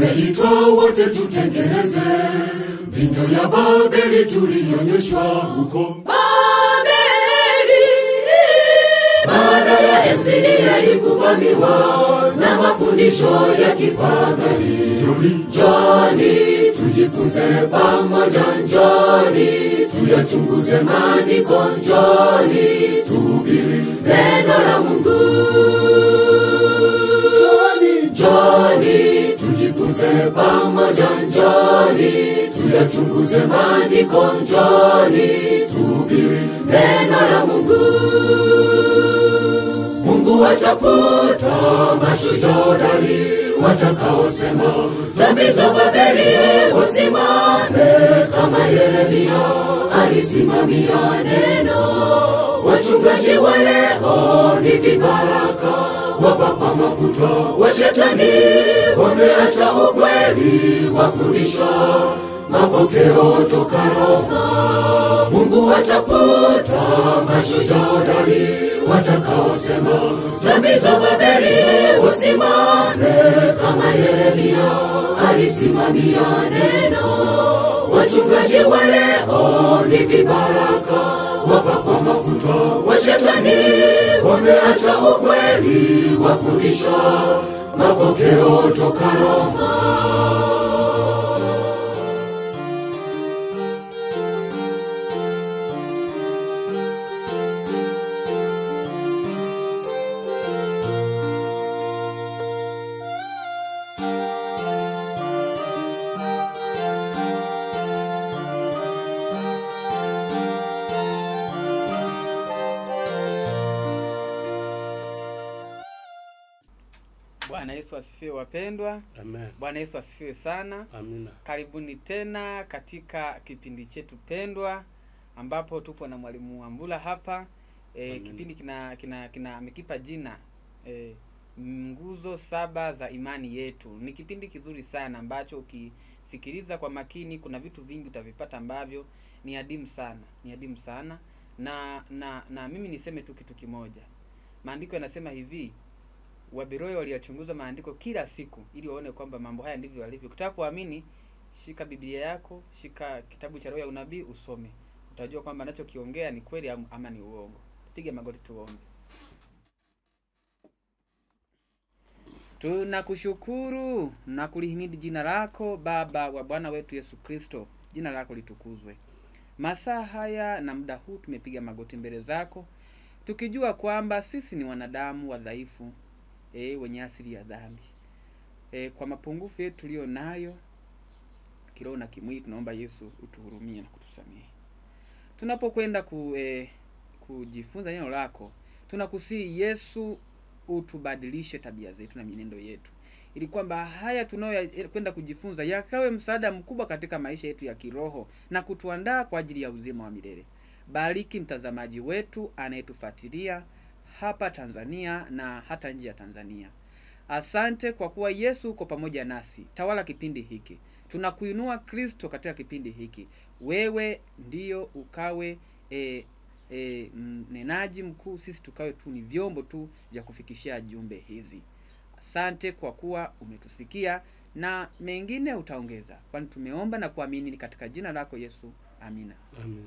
Tumeitwa wote tutengeneze vinyo ya Babeli tulionyeshwa huko Babeli, baada ya Asiria ikuvamiwa na mafundisho ya kipagani. Njoni tujifunze pamoja, njoni tuyachunguze maandiko, njoni tubili neno la Mungu. tujifunze pamoja njoni, tuyachunguze maandiko njoni, tuhubiri neno la Mungu. Mungu watafuta mashujaa hodari watakaosema dhambi za Babeli wasimame kama Yeremia alisimamia neno. Wachungaji wa leo ni vibaraka wapakwa mafuta, washetani wameacha ukweli, wafundisha mapokeo toka Roma. Mungu watafuta mashujaa watakaosema zambi za Babeli, wasimame kama Yeremia alisimamia neno. Wachungaji wa leo ni vibaraka wapakwa Mto wa shetani wameacha ukweli, wafundisha mapokeo tokaroma Bwana Yesu asifiwe wapendwa. Amen. Bwana Yesu asifiwe sana. Amina. Karibuni tena katika kipindi chetu pendwa ambapo tupo na mwalimu Wambura hapa e, kipindi kina kina kina amekipa jina e, nguzo saba za imani yetu. Ni kipindi kizuri sana ambacho ukisikiliza kwa makini, kuna vitu vingi utavipata ambavyo ni adimu sana, ni adimu sana na na na mimi niseme tu kitu kimoja, maandiko yanasema hivi Waberoya waliyachunguza maandiko kila siku ili waone kwamba mambo haya ndivyo yalivyo. Ukitaka kuamini, shika Biblia yako, shika kitabu cha roho ya unabii usome, utajua kwamba anachokiongea ni kweli ama ni uongo. piga magoti tuombe. Tunakushukuru na kulihimidi jina lako Baba wa Bwana wetu Yesu Kristo, jina lako litukuzwe. Masaa haya na muda huu tumepiga magoti mbele zako, tukijua kwamba sisi ni wanadamu wadhaifu e, wenye asili ya dhambi. E, kwa mapungufu yetu tuliyo nayo kiroho na kimwili, tunaomba Yesu utuhurumie na kutusamehe. Tunapokwenda ku, e, kujifunza neno lako, tunakusihi Yesu utubadilishe tabia zetu na mienendo yetu ili kwamba haya tunayokwenda kujifunza yakawe msaada mkubwa katika maisha yetu ya kiroho na kutuandaa kwa ajili ya uzima wa milele. Bariki mtazamaji wetu anayetufuatilia hapa Tanzania na hata nje ya Tanzania. Asante kwa kuwa Yesu uko pamoja nasi. Tawala kipindi hiki, tunakuinua Kristo katika kipindi hiki. Wewe ndiyo ukawe e, e, mnenaji mkuu, sisi tukawe tu ni vyombo tu vya kufikishia jumbe hizi. Asante kwa kuwa umetusikia na mengine utaongeza, kwani tumeomba na kuamini katika jina lako Yesu, amina, amen.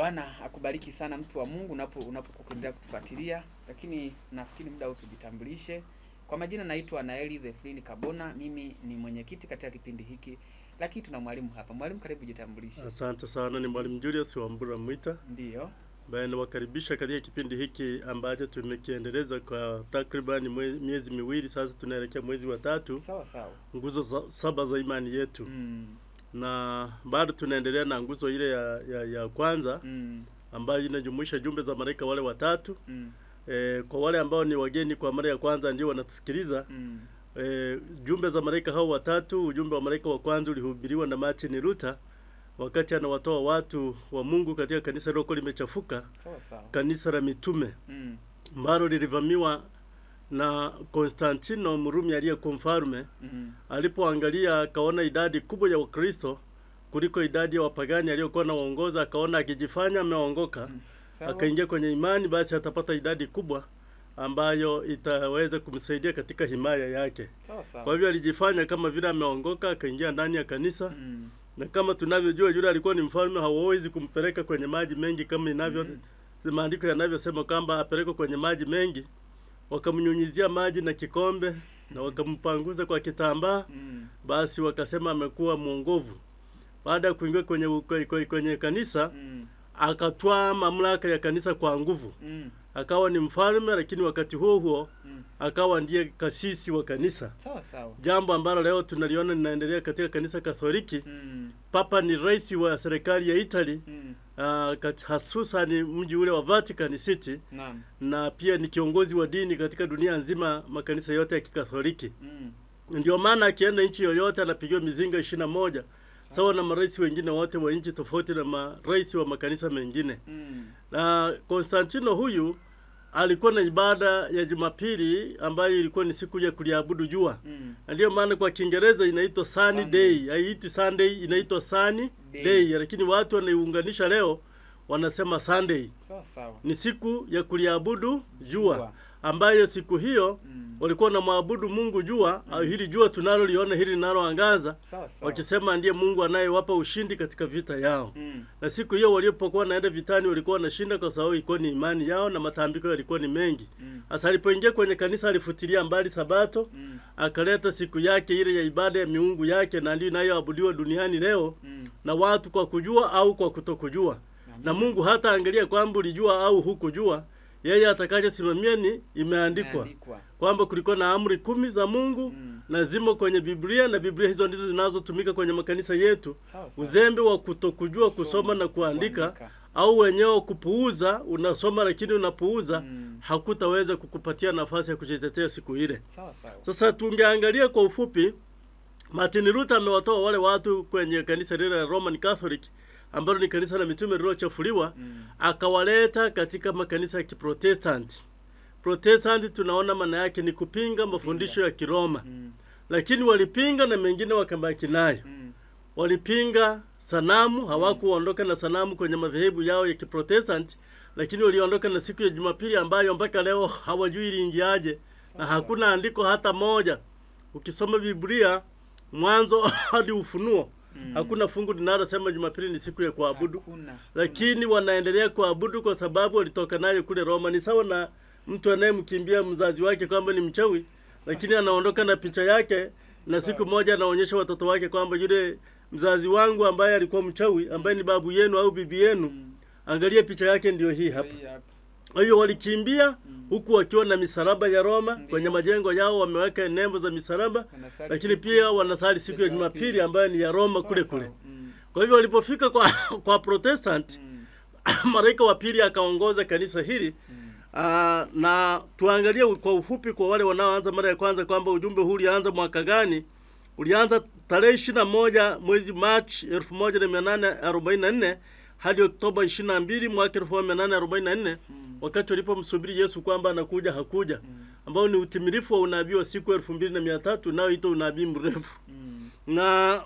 Bwana akubariki sana mtu wa Mungu unapo unapokuendelea kutufuatilia, lakini nafikiri muda utujitambulishe Kwa majina naitwa Naeli Theflin Kabona, mimi ni mwenyekiti katika kipindi hiki, lakini tuna mwalimu hapa. Mwalimu, karibu jitambulishe. Asante sana, ni mwalimu Julius Wambura Mwita. ndio ambaye nawakaribisha katika kipindi hiki ambacho tumekiendeleza kwa takriban miezi miwili sasa, tunaelekea mwezi wa tatu. Sawa sawa, nguzo saba za imani yetu mm na bado tunaendelea na nguzo ile ya, ya, ya kwanza mm. ambayo inajumuisha jumbe za malaika wale watatu mm. E, kwa wale ambao ni wageni kwa mara ya kwanza ndio wanatusikiliza mm. E, jumbe za malaika hao watatu, ujumbe wa malaika wa kwanza ulihubiriwa na Martin Luther wakati anawatoa watu wa Mungu katika kanisa lilokuwa limechafuka, kanisa la mitume mm. ambalo mm. lilivamiwa na Konstantino Mrumi aliyekuwa mfalme mm -hmm. alipoangalia akaona idadi kubwa ya Wakristo kuliko idadi ya wapagani aliyokuwa anawaongoza, akaona akijifanya ameongoka mm -hmm. akaingia kwenye imani, basi atapata idadi kubwa ambayo itaweza kumsaidia katika himaya yake. Sawa Kwa hivyo alijifanya kama vile ameongoka, akaingia ndani ya kanisa mm. na kama tunavyojua yule alikuwa ni mfalme, hawawezi kumpeleka kwenye maji mengi kama inavyo mm. maandiko yanavyosema kwamba apelekwe kwenye maji mengi wakamnyunyizia maji na kikombe na wakampanguza kwa kitambaa mm. basi wakasema amekuwa mwongovu baada ya kuingia kwenye, kwenye, kwenye kanisa mm. akatwaa mamlaka ya kanisa kwa nguvu mm. akawa ni mfalme lakini wakati huo huo mm. akawa ndiye kasisi wa kanisa sawa, sawa. jambo ambalo leo tunaliona linaendelea katika kanisa katholiki mm. papa ni rais wa serikali ya itali mm uh, ah, hasusani mji ule wa Vatican City Naam. na pia ni kiongozi wa dini katika dunia nzima, makanisa yote ya kikatholiki mm. Ndio maana akienda nchi yoyote anapigiwa mizinga ishirini moja sawa na marais wengine wote wa nchi tofauti na marais wa makanisa mengine mm. na Konstantino huyu alikuwa na ibada ya Jumapili ambayo ilikuwa ni siku ya kuliabudu jua. Mm. Ndio maana kwa Kiingereza inaitwa sunny day, haiitwi Sunday, inaitwa sunny day. day. Lakini watu wanaiunganisha leo wanasema Sunday. Sawa sawa. Ni siku ya kuliabudu jua. jua ambayo siku hiyo mm. walikuwa na mwabudu Mungu jua mm. au hili jua tunaloliona hili linaloangaza wakisema ndiye Mungu anayewapa ushindi katika vita yao mm. na siku hiyo walipokuwa naenda vitani walikuwa wanashinda kwa sababu ilikuwa ni imani yao na matambiko yalikuwa ni mengi hasa mm. alipoingia kwenye kanisa alifutilia mbali sabato mm. akaleta siku yake ile ya ibada ya miungu yake na ndio inayoabudiwa duniani leo mm. na watu kwa kujua au kwa kutokujua na Mungu hata angalia kwamba ulijua au hukujua yeye atakayesimamia ni imeandikwa kwamba kulikuwa na amri kumi za Mungu mm. na zimo kwenye Biblia na Biblia hizo ndizo zinazotumika kwenye makanisa yetu. Sao, sao. Uzembe wa kutokujua kusoma, kusoma na kuandika, kuandika au wenyewe kupuuza, unasoma lakini unapuuza mm. hakutaweza kukupatia nafasi ya kujitetea siku ile. Sasa tungeangalia kwa ufupi, Martin Luther amewatoa wale watu kwenye kanisa lile la Roman Catholic mm ambalo ni kanisa la mitume lililochafuliwa mm. akawaleta katika makanisa ya Kiprotestanti. Protestanti tunaona maana yake ni kupinga mafundisho ya Kiroma mm. lakini walipinga na mengine wakabaki nayo mm. walipinga sanamu, mm. hawakuondoka na sanamu kwenye madhehebu yao ya Kiprotestanti, lakini waliondoka na siku ya Jumapili ambayo mpaka leo hawajui iliingiaje na hakuna andiko hata moja. Ukisoma Biblia mwanzo hadi Ufunuo Mm. Hakuna fungu linalosema Jumapili ni siku ya kuabudu. Hakuna. Lakini wanaendelea kuabudu kwa sababu walitoka nayo kule Roma. Ni sawa na mtu anayemkimbia mzazi wake kwamba ni mchawi, lakini anaondoka na picha yake na siku moja anaonyesha watoto wake kwamba yule mzazi wangu ambaye alikuwa mchawi ambaye ni babu yenu au bibi yenu, mm. angalia picha yake ndiyo hii hapa. Kwa hiyo walikimbia mm. huku wakiwa na misalaba ya Roma Ndiyo. Kwenye majengo yao wameweka nembo za misalaba, lakini pia wanasali siku ya Jumapili ambayo ni ya Roma kule kule. Mm. Kwa hivyo walipofika kwa, kwa Protestant mm. malaika wa pili akaongoza kanisa hili Uh, na tuangalie kwa ufupi kwa wale wanaoanza mara ya kwanza kwamba ujumbe huu ulianza mwaka gani. Ulianza tarehe ishirini na moja mwezi Machi elfu moja na mia nane arobaini na nne hadi Oktoba ishirini na mbili mwaka elfu moja mia nane arobaini na nne mm wakati walipomsubiri Yesu kwamba anakuja hakuja mm. ambao ni utimilifu wa unabii wa siku elfu mbili na mia tatu naoitwa unabii mrefu mm. na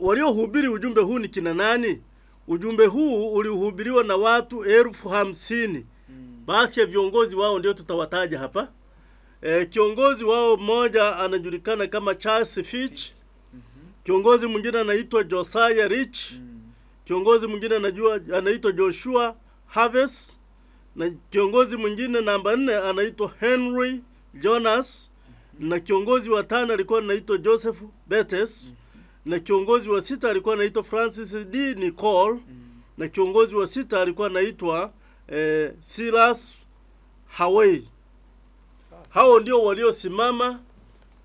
waliohubiri ujumbe huu ni kina nani? Ujumbe huu ulihubiriwa na watu elfu hamsini. Mm. Baadhi ya viongozi wao ndio tutawataja hapa. E, kiongozi wao mmoja anajulikana kama Charles Fitch. Mm -hmm. Kiongozi mwingine anaitwa Josiah Rich. Mm. Kiongozi mwingine anajua anaitwa Joshua Harvest na kiongozi mwingine namba nne anaitwa Henry Jonas na kiongozi wa tano alikuwa anaitwa Joseph Betes na kiongozi wa sita alikuwa anaitwa Francis D Nicole na kiongozi wa sita alikuwa anaitwa eh, Silas Hawei. Hao ndio waliosimama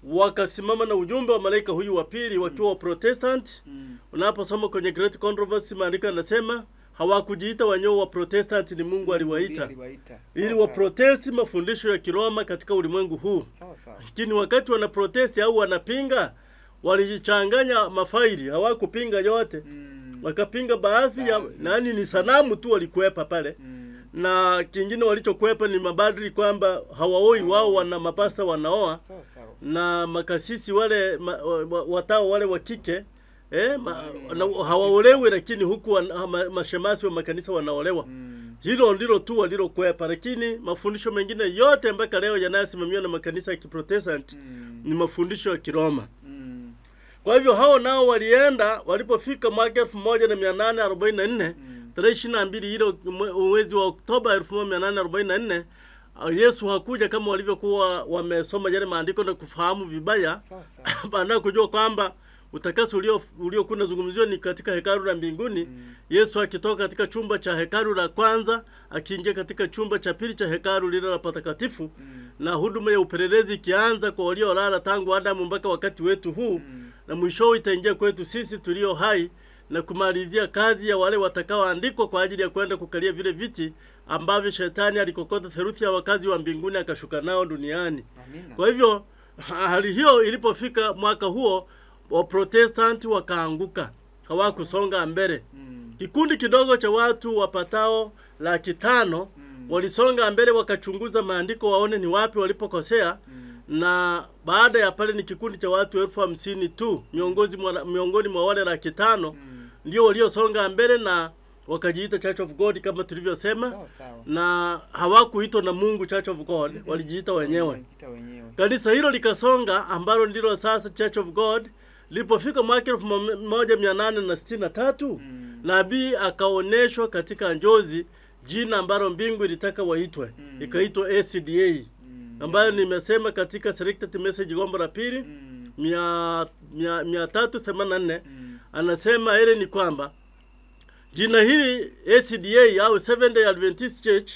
wakasimama na ujumbe wa malaika huyu wa pili wakiwa Protestant mm. Unaposoma kwenye Great Controversy maandiko anasema hawakujiita wenyewe wa Protestant, ni Mungu aliwaita ili waprotesti mafundisho ya Kiroma katika ulimwengu huu. Lakini wakati wana au wanapinga, walijichanganya mafaili, hawakupinga yote mm. wakapinga baadhi ya nani, ni sanamu tu walikwepa pale mm. na kingine walichokwepa ni mabadri kwamba hawaoi mm. wao, wana mapasta wanaoa so, so. na makasisi wale ma, watao wale wa kike eh, ma, na, hawaolewi lakini huku wa, ah, ma, mashemasi wa makanisa wanaolewa mm. Hilo ndilo tu walilokwepa, lakini mafundisho mengine yote mpaka leo yanayosimamiwa na makanisa ya Kiprotestanti mm. ni mafundisho ya Kiroma mm. Kwa hivyo hao nao walienda, walipofika mwaka elfu moja na mia nane arobaini na nne mm. tarehe ishirini na mbili ile mwezi wa Oktoba elfu moja mia nane arobaini na nne ah, Yesu hakuja kama walivyokuwa wamesoma yale maandiko na kufahamu vibaya, baada kujua kwamba Utakaso uliokuwa ulio unazungumziwa ni katika hekalu la mbinguni mm. Yesu akitoka katika chumba cha hekalu la kwanza akiingia katika chumba cha pili cha hekalu lile la patakatifu mm. Na huduma ya upelelezi ikianza kwa waliolala tangu Adamu mpaka wakati wetu huu mm. Na mwisho itaingia kwetu sisi tulio hai na kumalizia kazi ya wale watakaoandikwa kwa ajili ya kwenda kukalia vile viti ambavyo shetani alikokota theruthi ya wakazi wa mbinguni akashuka nao duniani. Amina. Kwa hivyo hali hiyo ilipofika mwaka huo Waprotestanti wakaanguka, hawakusonga mbele. Mm. Kikundi kidogo cha watu wapatao laki tano mm. walisonga mbele, wakachunguza maandiko waone ni wapi walipokosea mm. na baada ya pale ni kikundi cha watu elfu hamsini tu miongozi mwa, miongoni mwa wale laki tano mm. ndio waliosonga mbele na wakajiita Church of God kama tulivyosema, na hawakuitwa na Mungu Church of God, walijiita wenyewe. Kanisa hilo likasonga ambalo ndilo sasa Church of God Lipofika mwaka elfu moja mia nane na sitini na tatu mm. nabii akaonyeshwa katika njozi jina ambalo mbingu ilitaka waitwe mm. ikaitwa ACDA mm. ambayo nimesema katika selected message gombo la pili mm. mia, tatu themanina nne mm. anasema ile ni kwamba jina hili ACDA au Seventh Day Adventist Church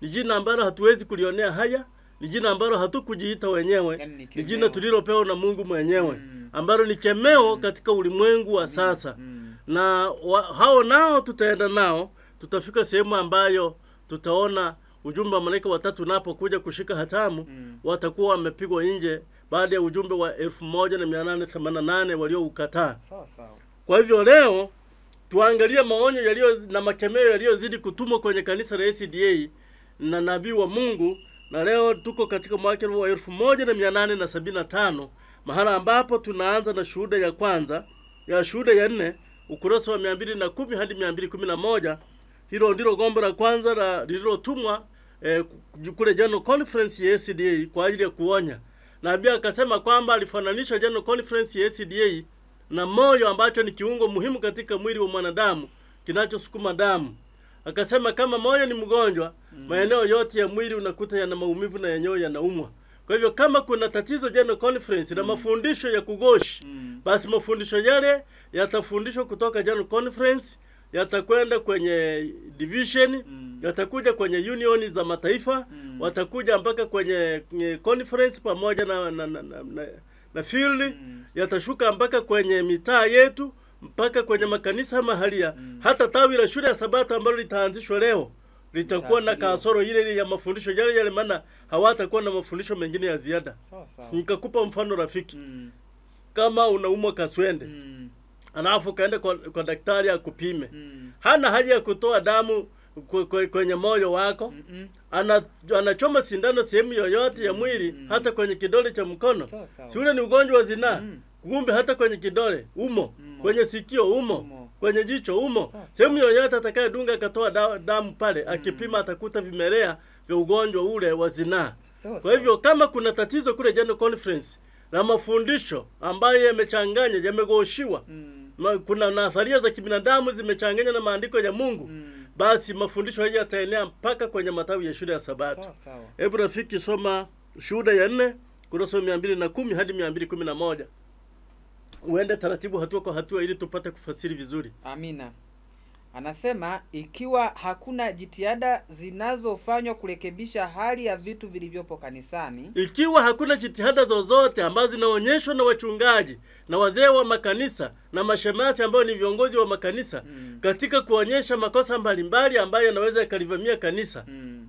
ni jina ambalo hatuwezi kulionea haya mm ni jina ambalo hatukujiita wenyewe, ni jina tulilopewa na Mungu mwenyewe mm. ambalo ni kemeo mm. katika ulimwengu wa mm. sasa mm. na wa, hao nao tutaenda nao, tutafika sehemu ambayo tutaona ujumbe wa malaika watatu unapokuja kushika hatamu mm. watakuwa wamepigwa nje baada ya ujumbe wa 1888 walioukataa. Kwa hivyo leo tuangalie maonyo yaliyo na makemeo yaliyozidi kutumwa kwenye kanisa la SDA na nabii wa Mungu na leo tuko katika mwaka wa elfu moja na mia nane na sabini na tano mahala ambapo tunaanza na shuhuda ya kwanza ya shuhuda ya nne ukurasa wa mia mbili na kumi hadi mia mbili kumi na moja hilo ndilo gombo la kwanza la lililotumwa eh, kule General Conference ya SDA kwa ajili ya kuonya. Nabii akasema kwamba alifananisha General Conference ya SDA na moyo ambacho ni kiungo muhimu katika mwili wa mwanadamu kinachosukuma damu. Akasema kama moyo ni mgonjwa, mm. maeneo yote ya mwili unakuta yana maumivu na yenyewe yanaumwa. Kwa hivyo kama kuna tatizo jana conference mm. na mafundisho ya kugoshi mm. basi mafundisho yale yatafundishwa kutoka jana conference yatakwenda kwenye division mm. yatakuja kwenye union za mataifa mm. watakuja mpaka kwenye, kwenye eh, conference pamoja na, na, na, na, na field mm. yatashuka mpaka kwenye mitaa yetu mpaka kwenye mm. makanisa mahalia mm. hata tawi la shule ya Sabato ambalo litaanzishwa leo litakuwa na kasoro ile ile ya mafundisho yale yale, maana hawatakuwa na mafundisho mengine ya ziada. Nikakupa mfano rafiki, mm. kama unaumwa kaswende mm. alafu kaende kwa, kwa daktari akupime mm. hana haja ya kutoa damu kwenye moyo wako mm -mm. Ana, anachoma sindano sehemu yoyote ya mm, mwili mm -mm. hata kwenye kidole cha mkono, si ule ni ugonjwa wa zinaa mm -mm kumbe hata kwenye kidole umo mm. kwenye sikio umo mm. kwenye jicho umo sehemu yoyote atakayedunga akatoa da, damu pale mm. akipima atakuta vimelea vya ugonjwa ule wa zinaa kwa hivyo kama kuna tatizo kule General Conference la mafundisho ambayo yamechanganya yamegoshiwa mm. Ma, kuna nadharia za kibinadamu zimechanganywa na maandiko ya Mungu mm. basi mafundisho haya yataenea mpaka kwenye matawi ya shule ya Sabato. Hebu rafiki, soma shuhuda ya nne kurasa mia mbili na kumi hadi mia mbili kumi na moja uende taratibu, hatua kwa hatua, ili tupate kufasiri vizuri. Amina. Anasema ikiwa hakuna jitihada zinazofanywa kurekebisha hali ya vitu vilivyopo kanisani, ikiwa hakuna jitihada zozote ambazo zinaonyeshwa na wachungaji na wazee wa makanisa na mashemasi ambao ni viongozi wa makanisa hmm, katika kuonyesha makosa mbalimbali ambayo yanaweza yakalivamia kanisa hmm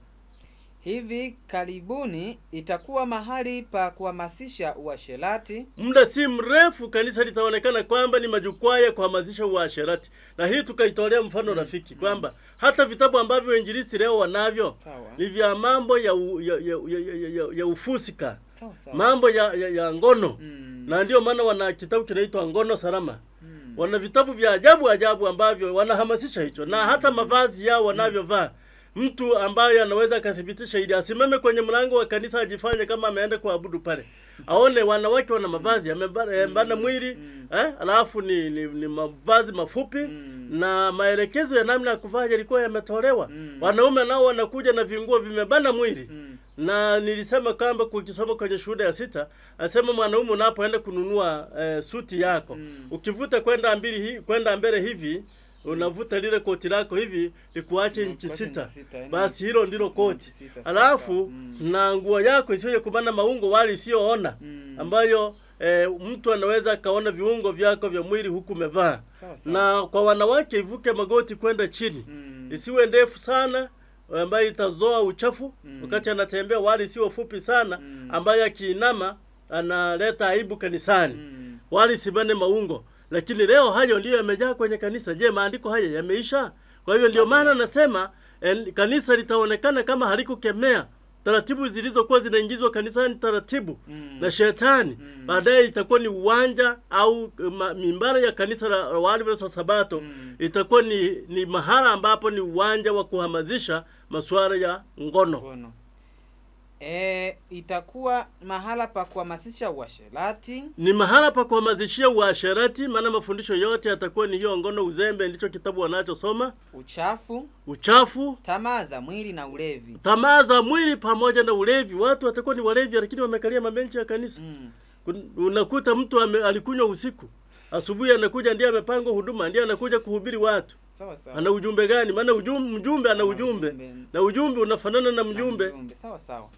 hivi karibuni itakuwa mahali pa kuhamasisha uasherati. Muda si mrefu kanisa litaonekana kwamba ni majukwaa ya kuhamasisha uasherati, na hii tukaitolea mfano mm. rafiki mm. kwamba hata vitabu ambavyo injilisti leo wanavyo ni vya mambo ya, u, ya, ya, ya, ya, ya, ya ufusika sawa, mambo ya, ya, ya ngono mm. na ndio maana wana kitabu kinaitwa Ngono Salama mm. wana vitabu vya ajabu ajabu ambavyo wanahamasisha hicho mm. na hata mavazi yao wanavyovaa mm mtu ambaye anaweza akathibitisha ili asimame kwenye mlango wa kanisa ajifanye kama ameenda kuabudu pale aone wanawake wana mavazi amebana eh, mm, mwili mm. Eh, alafu ni, ni, ni mavazi mafupi mm. na maelekezo ya namna ya kuvaa yalikuwa yametolewa wanaume nao wanakuja na vinguo vimebana mwili na nilisema kwamba kukisoma kwenye shuhuda ya sita asema mwanaume unapoenda kununua eh, suti yako ukivuta kwenda mbili kwenda mbele hivi unavuta lile koti lako hivi likuache nchi sita, basi hilo ndilo koti. Alafu mm. na nguo yako isiwe kubana maungo wala isiyoona mm. ambayo e, mtu anaweza akaona viungo vyako vya mwili huku umevaa. Na kwa wanawake ivuke magoti kwenda chini, mm. isiwe ndefu sana ambayo itazoa uchafu mm. wakati anatembea, wali isiwe fupi sana mm. ambayo akiinama analeta aibu kanisani mm. wali isibane maungo lakini leo hayo ndiyo yamejaa kwenye kanisa. Je, maandiko haya yameisha? Kwa hiyo ndio maana nasema en, eh, kanisa litaonekana kama halikukemea taratibu zilizokuwa zinaingizwa kanisani, taratibu mm. na shetani mm. Baadaye itakuwa ni uwanja au ma, mimbara ya kanisa la Waadventista Sabato mm. itakuwa ni, ni mahala ambapo ni uwanja wa kuhamazisha masuala ya ngono, ngono. E, itakuwa mahala pa kuhamasisha uasherati. Ni mahala pa kuhamasishia uasherati, maana mafundisho yote yatakuwa ni hiyo ngono, uzembe, ndicho kitabu wanachosoma. Uchafu, uchafu, tamaa za mwili na ulevi. Tamaa za mwili pamoja na ulevi, watu watakuwa ni walevi, lakini wamekalia mabenchi ya kanisa mm. Unakuta mtu alikunywa usiku, asubuhi anakuja, ndiye amepangwa huduma, ndiye anakuja kuhubiri watu Sawa, sawa. Ana ujumbe gani? Maana ujumbe, mjumbe ana ujumbe, na ujumbe unafanana na mjumbe. Sawa sawa.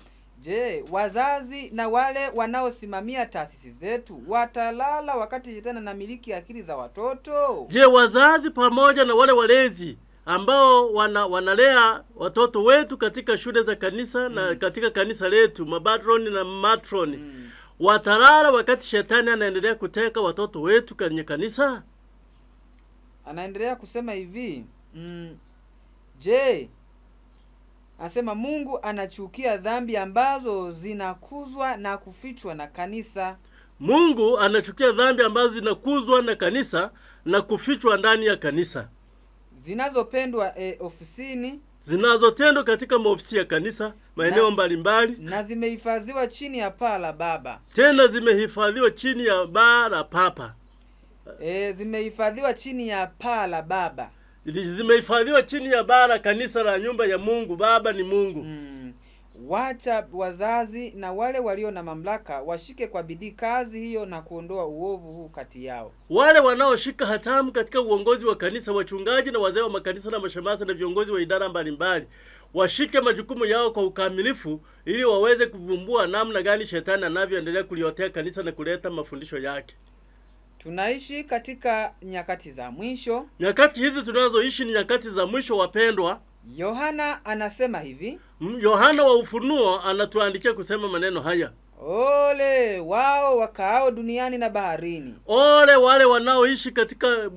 Je, wazazi na wale wanaosimamia taasisi zetu watalala wakati shetani miliki akili za watoto? Je, wazazi pamoja na wale walezi ambao wana, wanalea watoto wetu katika shule za kanisa mm. na katika kanisa letu mabatroni na matroni mm. watalala wakati shetani anaendelea kuteka watoto wetu kwenye kanisa? Anaendelea kusema hivi mm, je Asema Mungu anachukia dhambi ambazo zinakuzwa na kufichwa na kanisa. Mungu anachukia dhambi ambazo zinakuzwa na kanisa na kufichwa ndani ya kanisa, zinazopendwa e, ofisini, zinazotendwa katika maofisi ya kanisa maeneo mbalimbali, na zimehifadhiwa chini ya paa la Baba, tena zimehifadhiwa chini ya baa la Papa, e, zimehifadhiwa chini ya paa la Baba zimehifadhiwa chini ya bara kanisa la nyumba ya Mungu. Baba ni Mungu mm. Wacha wazazi na wale walio na mamlaka washike kwa bidii kazi hiyo na kuondoa uovu huu kati yao. Wale wanaoshika hatamu katika uongozi wa kanisa, wachungaji na wazee wa makanisa na mashamasa na viongozi wa idara mbalimbali washike majukumu yao kwa ukamilifu, ili waweze kuvumbua namna gani shetani anavyoendelea kuliotea kanisa na kuleta mafundisho yake. Tunaishi katika nyakati za mwisho. Nyakati hizi tunazoishi ni nyakati za mwisho, wapendwa. Yohana anasema hivi, Yohana wa Ufunuo anatuandikia kusema maneno haya: ole wao wakaao duniani na baharini, ole wale wanaoishi katika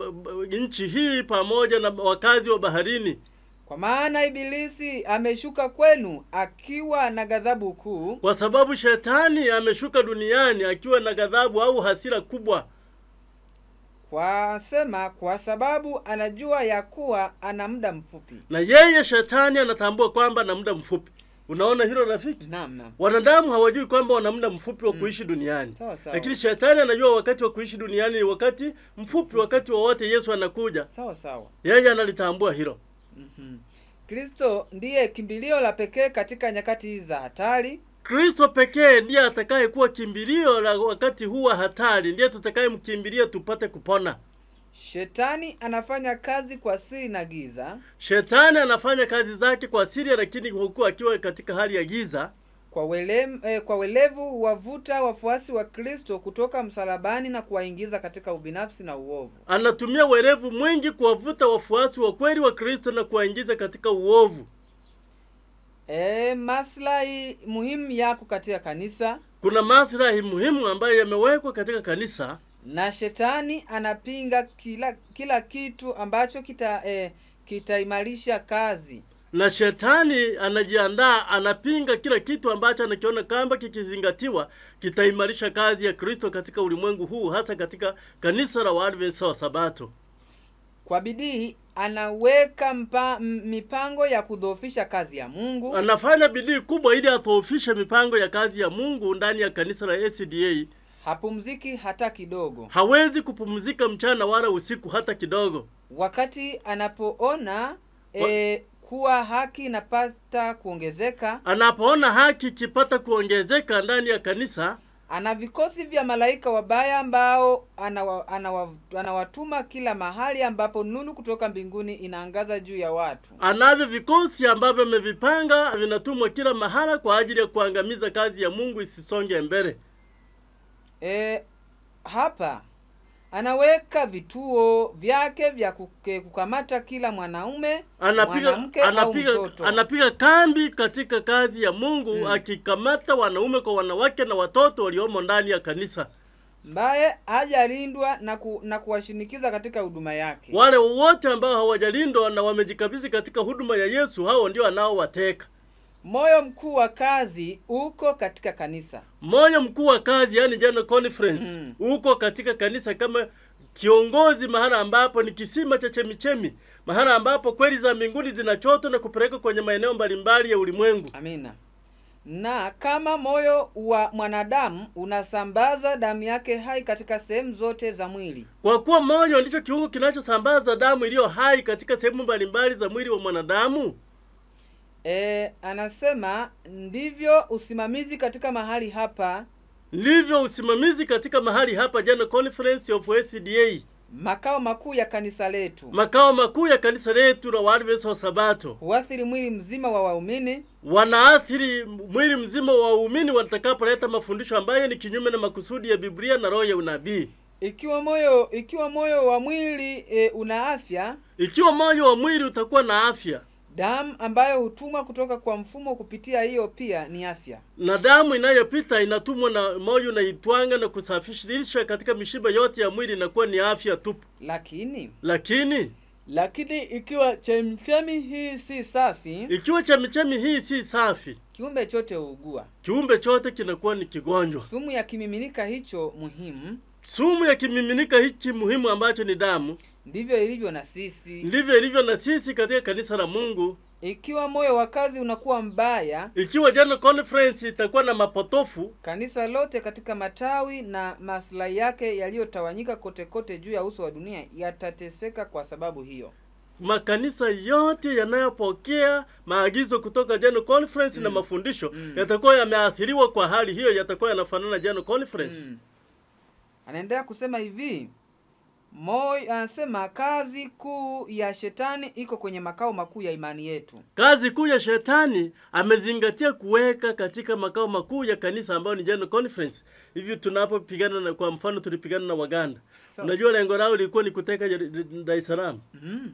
nchi hii pamoja na wakazi wa baharini, kwa maana Ibilisi ameshuka kwenu akiwa na ghadhabu kuu, kwa sababu shetani ameshuka duniani akiwa na ghadhabu au hasira kubwa Wasema kwa sababu anajua ya kuwa ana muda mfupi, na yeye shetani anatambua kwamba ana muda mfupi. Unaona hilo rafiki? Naam, naam. Wanadamu hawajui kwamba wana muda mfupi wa mm. kuishi duniani. Sawa, sawa. Lakini shetani anajua wakati wa kuishi duniani ni wakati mfupi, wakati wowote Yesu anakuja. Sawa sawa. Yeye analitambua hilo. Mm -hmm. Kristo ndiye kimbilio la pekee katika nyakati za hatari. Kristo pekee ndiye atakayekuwa kimbilio la wakati huu wa hatari, ndiye tutakayemkimbilia tupate kupona. Shetani anafanya kazi kwa siri na giza. Shetani anafanya kazi zake kwa siri, lakini huku akiwa katika hali ya giza. Kwa, wele, eh, kwa welevu huwavuta wafuasi wa Kristo kutoka msalabani na kuwaingiza katika ubinafsi na uovu. Anatumia welevu mwingi kuwavuta wafuasi wa kweli wa Kristo na kuwaingiza katika uovu. E, maslahi muhimu yako katika kanisa. Kuna maslahi muhimu ambayo yamewekwa katika kanisa, na shetani anapinga kila kila kitu ambacho kita e, kitaimarisha kazi na shetani anajiandaa, anapinga kila kitu ambacho anakiona kwamba kikizingatiwa kitaimarisha kazi ya Kristo katika ulimwengu huu, hasa katika kanisa la Waadventista wa Sabato. Kwa bidii anaweka mpa, mipango ya kudhoofisha kazi ya Mungu. Anafanya bidii kubwa ili adhoofishe mipango ya kazi ya Mungu ndani ya kanisa la SDA. Hapumziki hata kidogo, hawezi kupumzika mchana wala usiku hata kidogo. Wakati anapoona e, kuwa haki inapata kuongezeka, anapoona haki ikipata kuongezeka ndani ya kanisa ana vikosi vya malaika wabaya ambao anawatuma kila mahali ambapo nuru kutoka mbinguni inaangaza juu ya watu. Anavyo vikosi ambavyo amevipanga vinatumwa kila mahala kwa ajili ya kuangamiza kazi ya Mungu isisonge mbele. E, hapa anaweka vituo vyake vya kukamata kila mwanaume anapiga, mwanamke anapiga, au mtoto. Anapiga kambi katika kazi ya Mungu mm, akikamata wanaume kwa wanawake na watoto waliomo ndani ya kanisa mbaye hajalindwa na, ku, na kuwashinikiza katika huduma yake. Wale wote ambao hawajalindwa na wamejikabidhi katika huduma ya Yesu, hao ndio anaowateka. Moyo mkuu wa kazi uko katika kanisa. Moyo mkuu wa kazi, yani general conference, mm. uko katika kanisa kama kiongozi, mahala ambapo ni kisima cha chemichemi, mahala ambapo kweli za mbinguni zinachotwa na kupelekwa kwenye maeneo mbalimbali ya ulimwengu. Amina. Na kama moyo wa mwanadamu unasambaza damu yake hai katika sehemu zote za mwili, kwa kuwa moyo ndicho kiungo kinachosambaza damu iliyo hai katika sehemu mbalimbali za mwili wa mwanadamu E, anasema ndivyo usimamizi katika mahali hapa ndivyo usimamizi katika mahali hapa General Conference of SDA makao makuu ya kanisa letu makao makuu ya kanisa letu la Waadventista wa Sabato huathiri mwili mzima wa waumini, wanaathiri mwili mzima wa waumini watakapoleta mafundisho ambayo ni kinyume na makusudi ya Biblia na roho ya unabii. Ikiwa moyo ikiwa moyo wa mwili e, una afya, ikiwa moyo wa mwili utakuwa na afya Damu ambayo hutumwa kutoka kwa mfumo kupitia hiyo pia ni afya, na damu inayopita inatumwa na moyo na itwanga na kusafirisha katika mishiba yote ya mwili, inakuwa ni afya tupu. Lakini lakini lakini ikiwa chemichemi hii si safi, ikiwa chemichemi hii si safi, kiumbe chote huugua, kiumbe chote kinakuwa ni kigonjwa. Sumu ya kimiminika hicho muhimu, sumu ya kimiminika hiki muhimu ambacho ni damu Ndivyo ilivyo na sisi, ndivyo ilivyo na sisi katika kanisa la Mungu. Ikiwa moyo wa kazi unakuwa mbaya, ikiwa general conference itakuwa na mapotofu, kanisa lote katika matawi na maslahi yake yaliyotawanyika kote kote juu ya uso wa dunia yatateseka kwa sababu hiyo. Makanisa yote yanayopokea maagizo kutoka general conference mm. na mafundisho mm. yatakuwa yameathiriwa kwa hali hiyo, yatakuwa yanafanana general conference mm. Anaendelea kusema hivi Moi anasema kazi kuu ya shetani iko kwenye makao makuu ya imani yetu. Kazi kuu ya shetani amezingatia kuweka katika makao makuu ya kanisa ambayo ni General Conference. Hivi tunapopigana na kwa mfano tulipigana na Waganda. So, unajua lengo lao lilikuwa ni kuteka Dar es Salaam. Mm.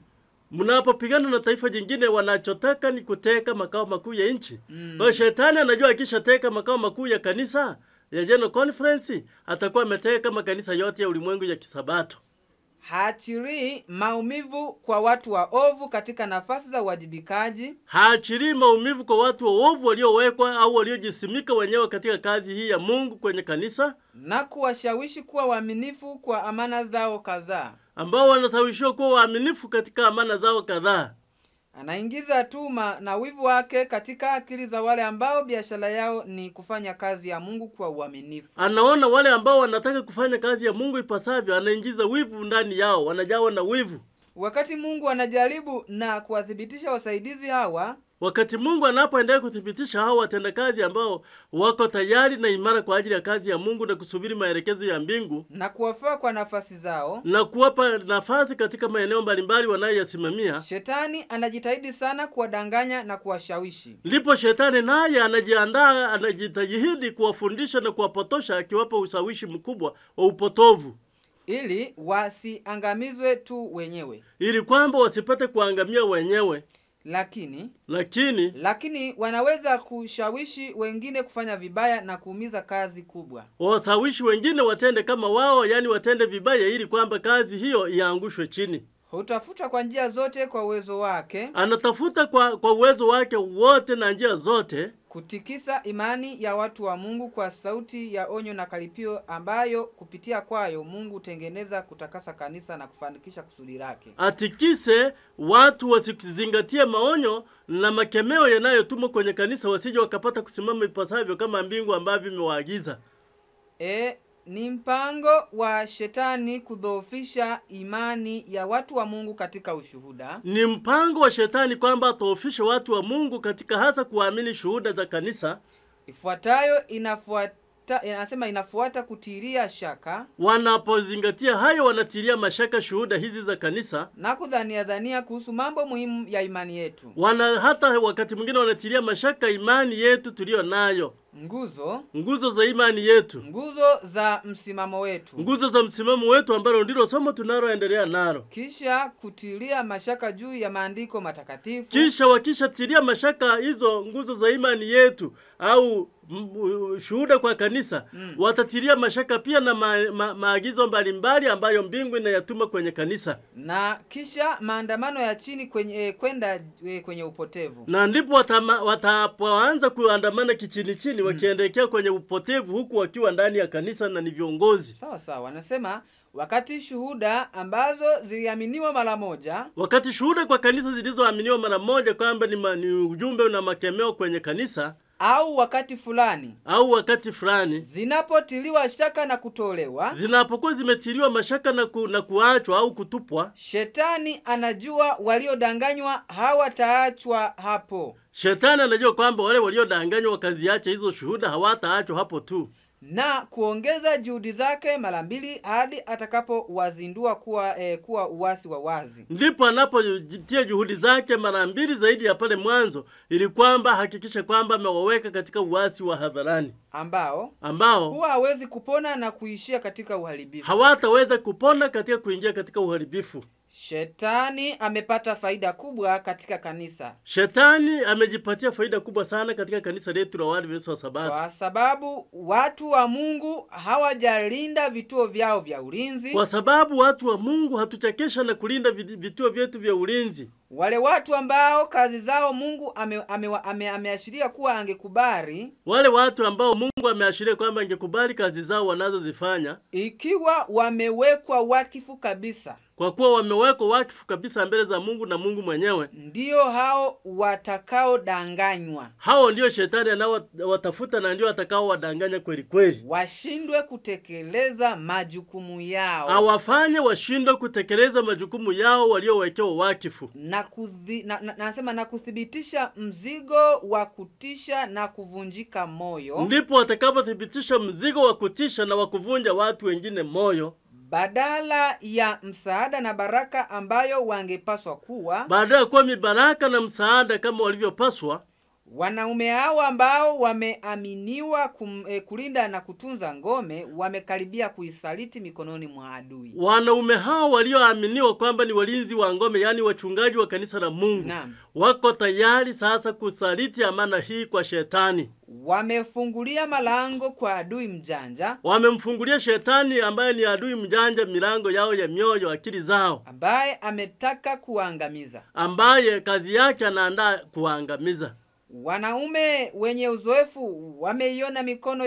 Mnapopigana na taifa jingine wanachotaka ni kuteka makao makuu ya nchi. Mm. Kwa shetani anajua akishateka makao makuu ya kanisa ya General Conference atakuwa ameteka makanisa yote ya ulimwengu ya kisabato haachirii maumivu kwa watu waovu katika nafasi za uwajibikaji. haachilii maumivu kwa watu waovu waliowekwa au waliojisimika wenyewe katika kazi hii ya Mungu kwenye kanisa, na kuwashawishi kuwa waaminifu kwa amana zao kadhaa, ambao wanashawishiwa kuwa waaminifu katika amana zao kadhaa. Anaingiza tuma na wivu wake katika akili za wale ambao biashara yao ni kufanya kazi ya Mungu kwa uaminifu. Anaona wale ambao wanataka kufanya kazi ya Mungu ipasavyo, anaingiza wivu ndani yao, wanajawa na wivu. Wakati Mungu anajaribu na kuwathibitisha wasaidizi hawa Wakati Mungu anapoendelea kuthibitisha hao watendakazi ambao wako tayari na imara kwa ajili ya kazi ya Mungu na kusubiri maelekezo ya mbingu na kuwafaa kwa nafasi zao na kuwapa nafasi katika maeneo mbalimbali wanayoyasimamia, shetani anajitahidi sana kuwadanganya na kuwashawishi. Ndipo shetani naye anajiandaa, anajitahidi kuwafundisha na kuwapotosha, akiwapa ushawishi mkubwa wa upotovu ili wasiangamizwe tu wenyewe, ili kwamba wasipate kuangamia wenyewe lakini lakini lakini wanaweza kushawishi wengine kufanya vibaya na kuumiza kazi kubwa. Washawishi wengine watende kama wao, yani watende vibaya, ili kwamba kazi hiyo iangushwe chini hutafuta kwa njia zote kwa uwezo wake, anatafuta kwa, kwa uwezo wake wote na njia zote kutikisa imani ya watu wa Mungu kwa sauti ya onyo na karipio ambayo kupitia kwayo Mungu hutengeneza kutakasa kanisa na kufanikisha kusudi lake. Atikise watu wasizingatie maonyo na makemeo yanayotumwa kwenye kanisa, wasije wakapata kusimama ipasavyo kama mbingu ambavyo imewaagiza. E, ni mpango wa shetani kudhoofisha imani ya watu wa Mungu katika ushuhuda. Ni mpango wa shetani kwamba adhoofishe watu wa Mungu katika hasa kuamini shuhuda za kanisa. Ifuatayo inafuata inafuata, eh, anasema inafuata kutiria shaka. Wanapozingatia hayo, wanatiria mashaka shuhuda hizi za kanisa na kudhania dhania kuhusu mambo muhimu ya imani yetu. Wana hata wakati mwingine wanatiria mashaka imani yetu tuliyo nayo nguzo nguzo za imani yetu, nguzo za msimamo wetu, nguzo za msimamo wetu, ambalo ndilo somo tunaloendelea nalo. Kisha kutilia mashaka juu ya maandiko matakatifu. Kisha wakishatilia mashaka hizo nguzo za imani yetu au shuhuda kwa kanisa mm. watatilia mashaka pia na ma, ma, maagizo mbalimbali ambayo mbingu inayatuma kwenye kanisa, na kisha maandamano ya chini kwenye eh, kwenda e, kwenye upotevu, na ndipo watapoanza wata, kuandamana kichini chini mm. wakiendekea kwenye upotevu, huku wakiwa ndani ya kanisa na ni viongozi sawa sawa, wanasema wakati shuhuda ambazo ziliaminiwa mara moja, wakati shuhuda kwa kanisa zilizoaminiwa mara moja kwamba ni, ni ujumbe na makemeo kwenye kanisa au wakati fulani au wakati fulani zinapotiliwa shaka na kutolewa, zinapokuwa zimetiliwa mashaka na, ku, na kuachwa au kutupwa, shetani anajua waliodanganywa hawataachwa hapo. Shetani anajua kwamba wale waliodanganywa wakaziacha hizo shuhuda hawataachwa hapo tu na kuongeza juhudi zake mara mbili hadi atakapowazindua kuwa, eh, kuwa uasi wa wazi. Ndipo anapotia juhudi zake mara mbili zaidi ya pale mwanzo, ili kwamba hakikishe kwamba amewaweka katika uasi wa hadharani ambao ambao huwa hawezi kupona na kuishia katika uharibifu, hawataweza kupona katika kuingia katika uharibifu. Shetani amepata faida kubwa katika kanisa. Shetani amejipatia faida kubwa sana katika kanisa letu la Waadventista wa Sabato, kwa sababu watu wa Mungu hawajalinda vituo vyao vya ulinzi. Kwa sababu watu wa Mungu hatuchakesha na kulinda vituo vyetu vya ulinzi. Wale watu ambao kazi zao Mungu ameashiria ame, ame, ame kuwa angekubali, wale watu ambao Mungu ameashiria kwamba angekubali kazi zao wanazozifanya, ikiwa wamewekwa wakifu kabisa kwa kuwa wamewekwa wakifu kabisa mbele za Mungu na Mungu mwenyewe. Ndiyo hao watakaodanganywa, hao ndiyo shetani anawatafuta na ndio watakaowadanganya kweli kweli, washindwe kutekeleza majukumu yao, awafanye washindwe kutekeleza majukumu yao waliowekewa wakifu na kuthi, na, na, nasema na kuthibitisha mzigo wa kutisha na kuvunjika moyo, ndipo watakapothibitisha mzigo wa kutisha na wa kuvunja watu wengine moyo badala ya msaada na baraka ambayo wangepaswa kuwa, badala ya kuwa mibaraka na msaada kama walivyopaswa. Wanaume hao ambao wameaminiwa kum, e, kulinda na kutunza ngome wamekaribia kuisaliti mikononi mwa adui. Wanaume hao walioaminiwa kwamba ni walinzi wa ngome, yaani wachungaji wa kanisa la Mungu, naam, wako tayari sasa kusaliti amana hii kwa shetani wamefungulia malango kwa adui mjanja, wamemfungulia shetani ambaye ni adui mjanja milango yao ya mioyo, akili zao, ambaye ametaka kuangamiza, ambaye kazi yake anaandaa kuangamiza. Wanaume wenye uzoefu wameiona mikono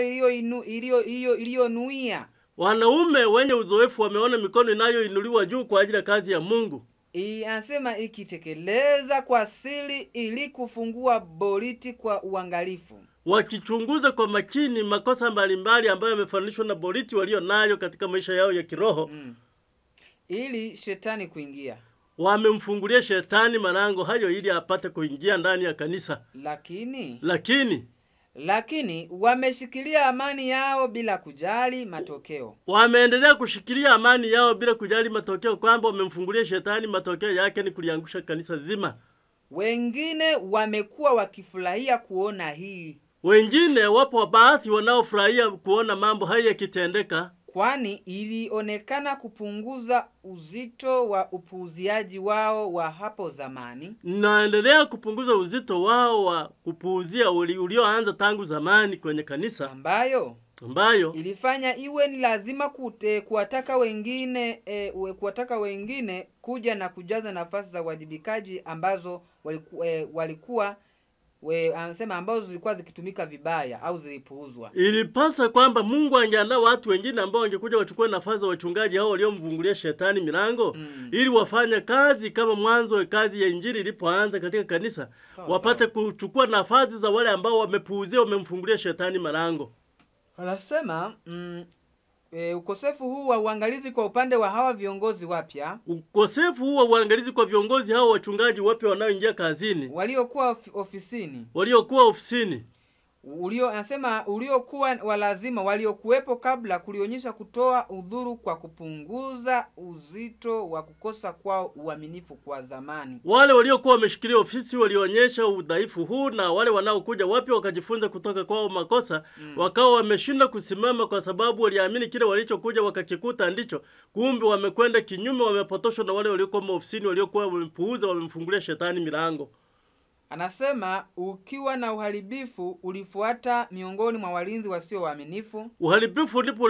iliyonuia, wanaume wenye uzoefu wameona mikono inayoinuliwa juu kwa ajili ya kazi ya Mungu. Anasema ikitekeleza kwa siri ili kufungua boriti kwa uangalifu wakichunguza kwa makini makosa mbalimbali ambayo yamefananishwa na boriti walio nayo katika maisha yao ya kiroho mm. ili shetani kuingia wamemfungulia shetani malango hayo ili apate kuingia ndani ya kanisa. Lakini lakini lakini wameshikilia amani yao bila kujali matokeo. Wameendelea kushikilia amani yao bila kujali matokeo, kwamba wamemfungulia shetani, matokeo yake ni kuliangusha kanisa zima. Wengine wamekuwa wakifurahia kuona hii wengine wapo baadhi wanaofurahia kuona mambo haya yakitendeka, kwani ilionekana kupunguza uzito wa upuuziaji wao wa hapo zamani. Naendelea kupunguza uzito wao wa kupuuzia ulioanza tangu zamani kwenye kanisa, ambayo ambayo ilifanya iwe ni lazima kute kuwataka wengine e, kuwataka wengine kuja na kujaza nafasi za uwajibikaji ambazo waliku, e, walikuwa we anasema ambazo zilikuwa zikitumika vibaya au zilipuuzwa. Ilipasa kwamba Mungu angeandaa watu wengine ambao wangekuja wachukue nafasi za wachungaji hao waliomvungulia shetani milango mm. ili wafanye kazi kama mwanzo kazi ya injili ilipoanza katika kanisa so, wapate so. kuchukua nafasi za wale ambao wamepuuzia, wamemfungulia shetani malango. Anasema mm, E, ukosefu huu wa uangalizi kwa upande wa hawa viongozi wapya, ukosefu huu wa uangalizi kwa viongozi hawa wachungaji wapya wanaoingia kazini, waliokuwa ofisini, waliokuwa ofisini ulio anasema uliokuwa walazima waliokuwepo kabla kulionyesha kutoa udhuru kwa kupunguza uzito wa kukosa kwao uaminifu kwa zamani. Wale waliokuwa wameshikilia ofisi walionyesha udhaifu huu, na wale wanaokuja wapya wakajifunza kutoka kwao makosa mm. Wakawa wameshindwa kusimama kwa sababu waliamini kile walichokuja wakakikuta ndicho, kumbe wamekwenda kinyume, wamepotoshwa na wale waliokuwa ofisini, waliokuwa wamepuuza, wamemfungulia shetani milango. Anasema ukiwa na uharibifu ulifuata miongoni mwa walinzi wasio waaminifu. Uharibifu ulipo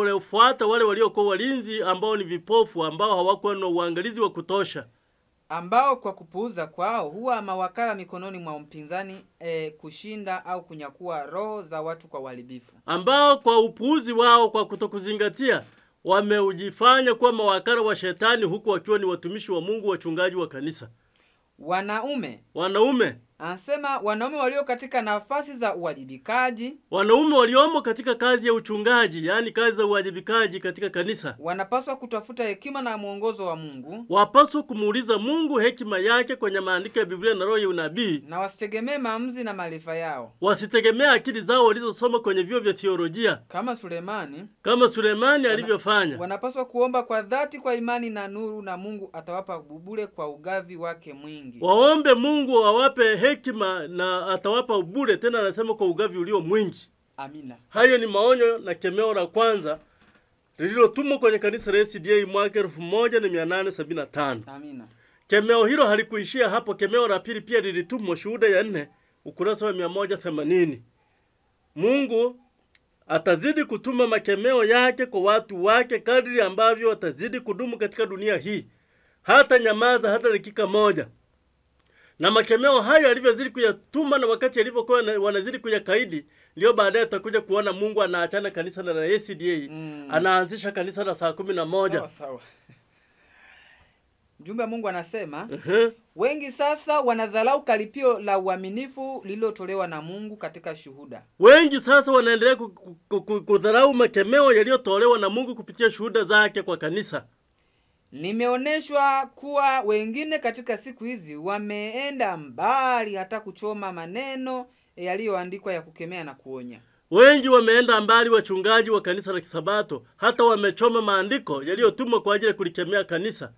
uliofuata wale waliokuwa walinzi ambao ni vipofu, ambao hawakuwa na uangalizi wa kutosha, ambao kwa kupuuza kwao huwa mawakala mikononi mwa mpinzani e, kushinda au kunyakua roho za watu kwa uharibifu, ambao kwa upuuzi wao, kwa kutokuzingatia, wameujifanya kuwa mawakala wa shetani, huku wakiwa ni watumishi wa Mungu, wachungaji wa kanisa wanaume wanaume Anasema wanaume walio katika nafasi za uwajibikaji, wanaume waliomo katika kazi ya uchungaji, yaani kazi za uwajibikaji katika kanisa, wanapaswa kutafuta hekima na mwongozo wa Mungu. Wapaswa kumuuliza Mungu hekima yake kwenye maandiko ya Biblia na roho ya unabii, na wasitegemee maamuzi na maarifa yao, wasitegemee akili zao walizosoma kwenye vyuo vya theolojia, kama Sulemani, kama Sulemani alivyofanya. Wanapaswa kuomba kwa dhati, kwa imani na nuru, na Mungu atawapa bubule kwa ugavi wake mwingi. Waombe Mungu awape hekima na atawapa bure, tena anasema kwa ugavi ulio mwingi. Amina. Hayo ni maonyo na kemeo la kwanza lililotumwa kwenye kanisa la SDA mwaka 1875. Amina. Kemeo hilo halikuishia hapo. Kemeo la pili pia lilitumwa, Shuhuda ya nne ukurasa wa 180. Mungu atazidi kutuma makemeo yake kwa watu wake kadri ambavyo watazidi kudumu katika dunia hii. Hata nyamaza hata dakika moja na makemeo hayo alivyozidi kuyatuma na wakati alivyokuwa wanazidi kuyakaidi, ndio baadaye atakuja kuona Mungu anaachana kanisa la ACDA mm. anaanzisha kanisa la saa kumi na moja sawa, sawa. Mjumbe wa Mungu anasema uh -huh. wengi sasa wanadharau kalipio la uaminifu lililotolewa na Mungu katika shuhuda. Wengi sasa wanaendelea kudharau makemeo yaliyotolewa na Mungu kupitia shuhuda zake kwa kanisa nimeoneshwa kuwa wengine katika siku hizi wameenda mbali hata kuchoma maneno yaliyoandikwa ya kukemea na kuonya. Wengi wameenda mbali, wachungaji wa kanisa la Kisabato hata wamechoma maandiko yaliyotumwa kwa ajili ya kulikemea kanisa,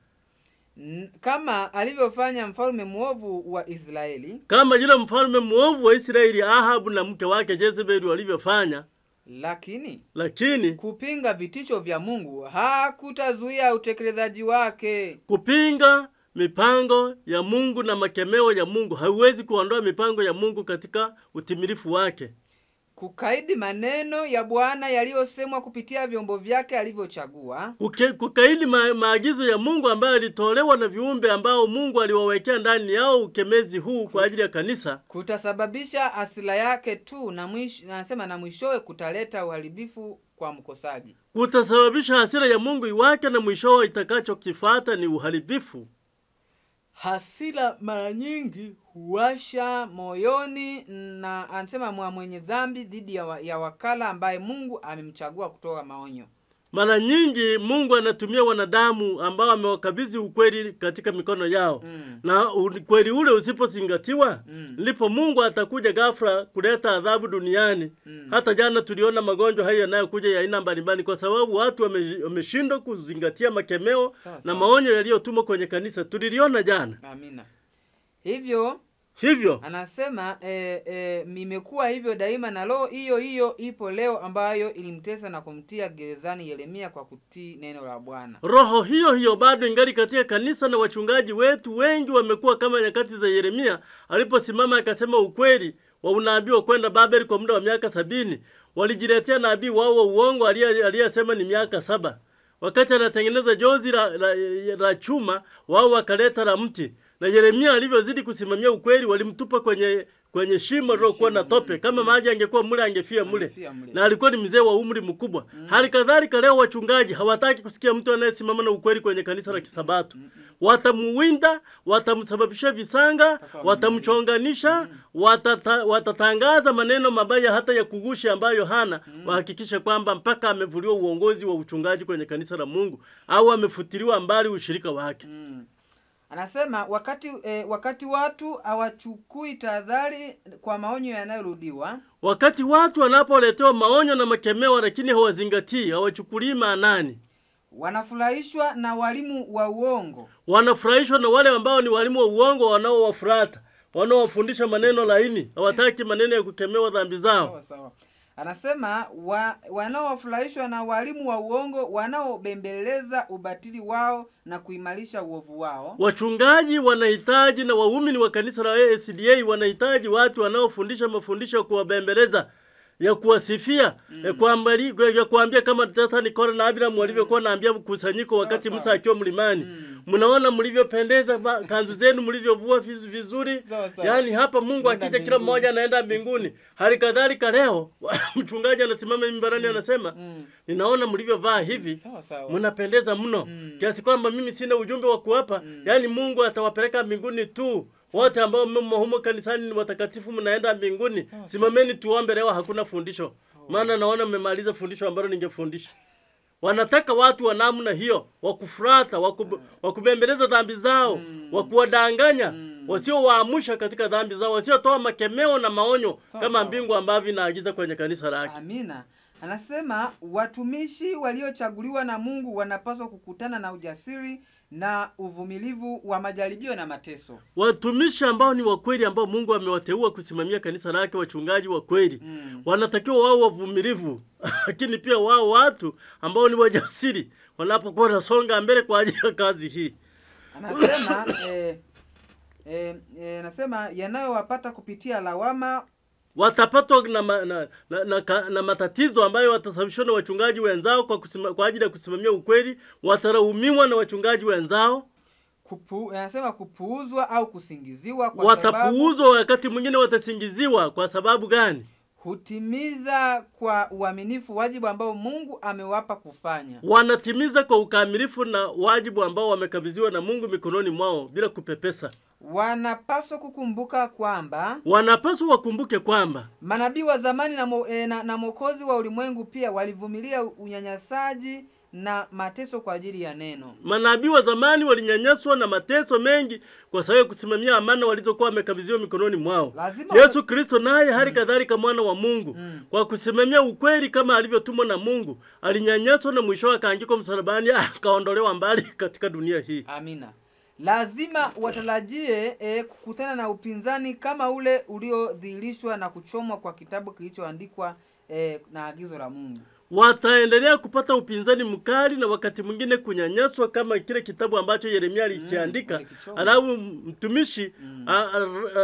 kama alivyofanya mfalme mwovu wa Israeli, kama yule mfalme mwovu wa Israeli Ahabu na mke wake Jezebeli walivyofanya. Lakini lakini kupinga vitisho vya Mungu hakutazuia utekelezaji wake. Kupinga mipango ya Mungu na makemeo ya Mungu haiwezi kuondoa mipango ya Mungu katika utimilifu wake kukaidi maneno ya Bwana yaliyosemwa kupitia vyombo vyake alivyochagua, kukaidi ma maagizo ya Mungu ambayo yalitolewa na viumbe ambao Mungu aliwawekea ndani yao ukemezi huu kwa ajili ya kanisa, kutasababisha asila yake tu na mwish, nasema na mwishowe kutaleta uharibifu kwa mkosaji, kutasababisha asira ya Mungu iwake na mwishowe itakachokifata ni uharibifu hasira mara nyingi huwasha moyoni na anasema mwa mwenye dhambi dhidi ya, wa, ya wakala ambaye Mungu amemchagua kutoa maonyo. Mara nyingi Mungu anatumia wanadamu ambao amewakabidhi ukweli katika mikono yao mm. na ukweli ule usipozingatiwa mm. ndipo Mungu atakuja ghafla kuleta adhabu duniani mm. hata jana tuliona magonjwa haya yanayokuja ya aina mbalimbali kwa sababu watu wameshindwa kuzingatia makemeo Sao, na maonyo yaliyotumwa kwenye kanisa, tuliliona jana. Amina. Hivyo hivyo anasema e, eh, e, eh, imekuwa hivyo daima na roho hiyo hiyo ipo leo ambayo ilimtesa na kumtia gerezani yeremia kwa kutii neno la bwana roho hiyo hiyo bado ingali katika kanisa na wachungaji wetu wengi wamekuwa kama nyakati za yeremia aliposimama akasema ukweli wa unabii wa kwenda babeli kwa muda wa miaka sabini walijiletea nabii wao wa uongo aliyesema ni miaka saba wakati anatengeneza jozi la, la, la, la chuma wao wakaleta la mti na Yeremia alivyozidi kusimamia ukweli, walimtupa kwenye kwenye shimo lilokuwa na tope. Kama maji angekuwa mule angefia mule, na alikuwa ni mzee wa umri mkubwa. Mm. Hali kadhalika leo wachungaji hawataki kusikia mtu anayesimama na ukweli kwenye kanisa la Kisabato. Watamuwinda, watamsababishia visanga, watamchonganisha, mm. watata, watatangaza maneno mabaya hata ya kugushi ambayo hana. Mm. Wahakikishe kwamba mpaka amevuliwa uongozi wa uchungaji kwenye kanisa la Mungu au amefutiliwa mbali ushirika wake. Mm anasema wakati eh, wakati watu hawachukui tahadhari kwa maonyo yanayorudiwa, wakati watu wanapoletewa maonyo na makemeo, lakini hawazingatii, hawachukulii maanani, wanafurahishwa na walimu wa uongo, wanafurahishwa na wale ambao ni walimu wa uongo wanaowafurata, wanaowafundisha maneno laini, hawataki maneno ya kukemewa dhambi zao. Sawa sawa. Anasema wa, wanaofurahishwa na walimu wa uongo wanaobembeleza ubatili wao na kuimarisha uovu wao. Wachungaji wanahitaji na waumini wa kanisa la ASDA wanahitaji watu wanaofundisha mafundisho ya kuwabembeleza ya kuwasifia mm. ya, kuambali, ya kuambia kama tatani Kora na Abiram walivyokuwa mm. naambia mkusanyiko wakati Musa akiwa mlimani mm mnaona mlivyopendeza kanzu zenu mlivyovua vizuri. Yaani hapa Mungu akija, kila mmoja anaenda mbinguni. Hali kadhalika leo mchungaji anasimama mimbarani mm. anasema, mm. ninaona mlivyovaa hivi mm, mnapendeza mno kiasi kwamba mimi sina ujumbe wa kuwapa. Yaani Mungu atawapeleka mbinguni tu wote ambao mmo humo kanisani ni watakatifu, mnaenda mbinguni. Simameni tuombe leo, hakuna fundisho, oh. maana naona mmemaliza fundisho ambalo ningefundisha wanataka watu wa namna hiyo wakufurata, wakubembeleza dhambi zao mm. wakuwadanganya mm. wasiowaamsha katika dhambi zao, wasiotoa makemeo na maonyo kama mbingu ambavyo inaagiza kwenye kanisa lake. Amina. Anasema watumishi waliochaguliwa na Mungu wanapaswa kukutana na ujasiri na uvumilivu wa majaribio na mateso. Watumishi ambao ni wakweli ambao Mungu amewateua kusimamia kanisa lake, wachungaji wa kweli mm. wanatakiwa wao wavumilivu, lakini pia wao watu ambao ni wajasiri wanapokuwa nasonga mbele kwa ajili ya kazi hii. Anasema eh, eh, eh, nasema yanayowapata kupitia lawama watapatwa na, na, na, na, na, na matatizo ambayo watasababishwa na wachungaji wenzao kwa, kusima, kwa ajili ya kusimamia ukweli, watarahumiwa na wachungaji wenzao Kupu, nasema kupuuzwa au kusingiziwa. Kwa watapuuzwa, wakati mwingine watasingiziwa. Kwa sababu gani? kutimiza kwa uaminifu wajibu ambao Mungu amewapa kufanya. Wanatimiza kwa ukamilifu na wajibu ambao wamekabidhiwa na Mungu mikononi mwao bila kupepesa. Wanapaswa kukumbuka kwamba wanapaswa wakumbuke kwamba manabii wa zamani na, mo, e, na, na Mwokozi wa ulimwengu pia walivumilia unyanyasaji na mateso kwa ajili ya neno. Manabii wa zamani walinyanyaswa na mateso mengi kwa sababu ya kusimamia amana walizokuwa wamekabidhiwa mikononi mwao. Lazima Yesu Kristo naye hali mm. kadhalika mwana wa Mungu mm. kwa kusimamia ukweli kama alivyotumwa na Mungu, alinyanyaswa na mwisho akaangikwa msalabani, akaondolewa mbali katika dunia hii. Amina. Lazima watarajie e, kukutana na upinzani kama ule uliodhihirishwa na kuchomwa kwa kitabu kilichoandikwa e, na agizo la Mungu wataendelea kupata upinzani mkali na wakati mwingine kunyanyaswa, kama kile kitabu ambacho Yeremia mm, alikiandika mm, alafu mtumishi mm,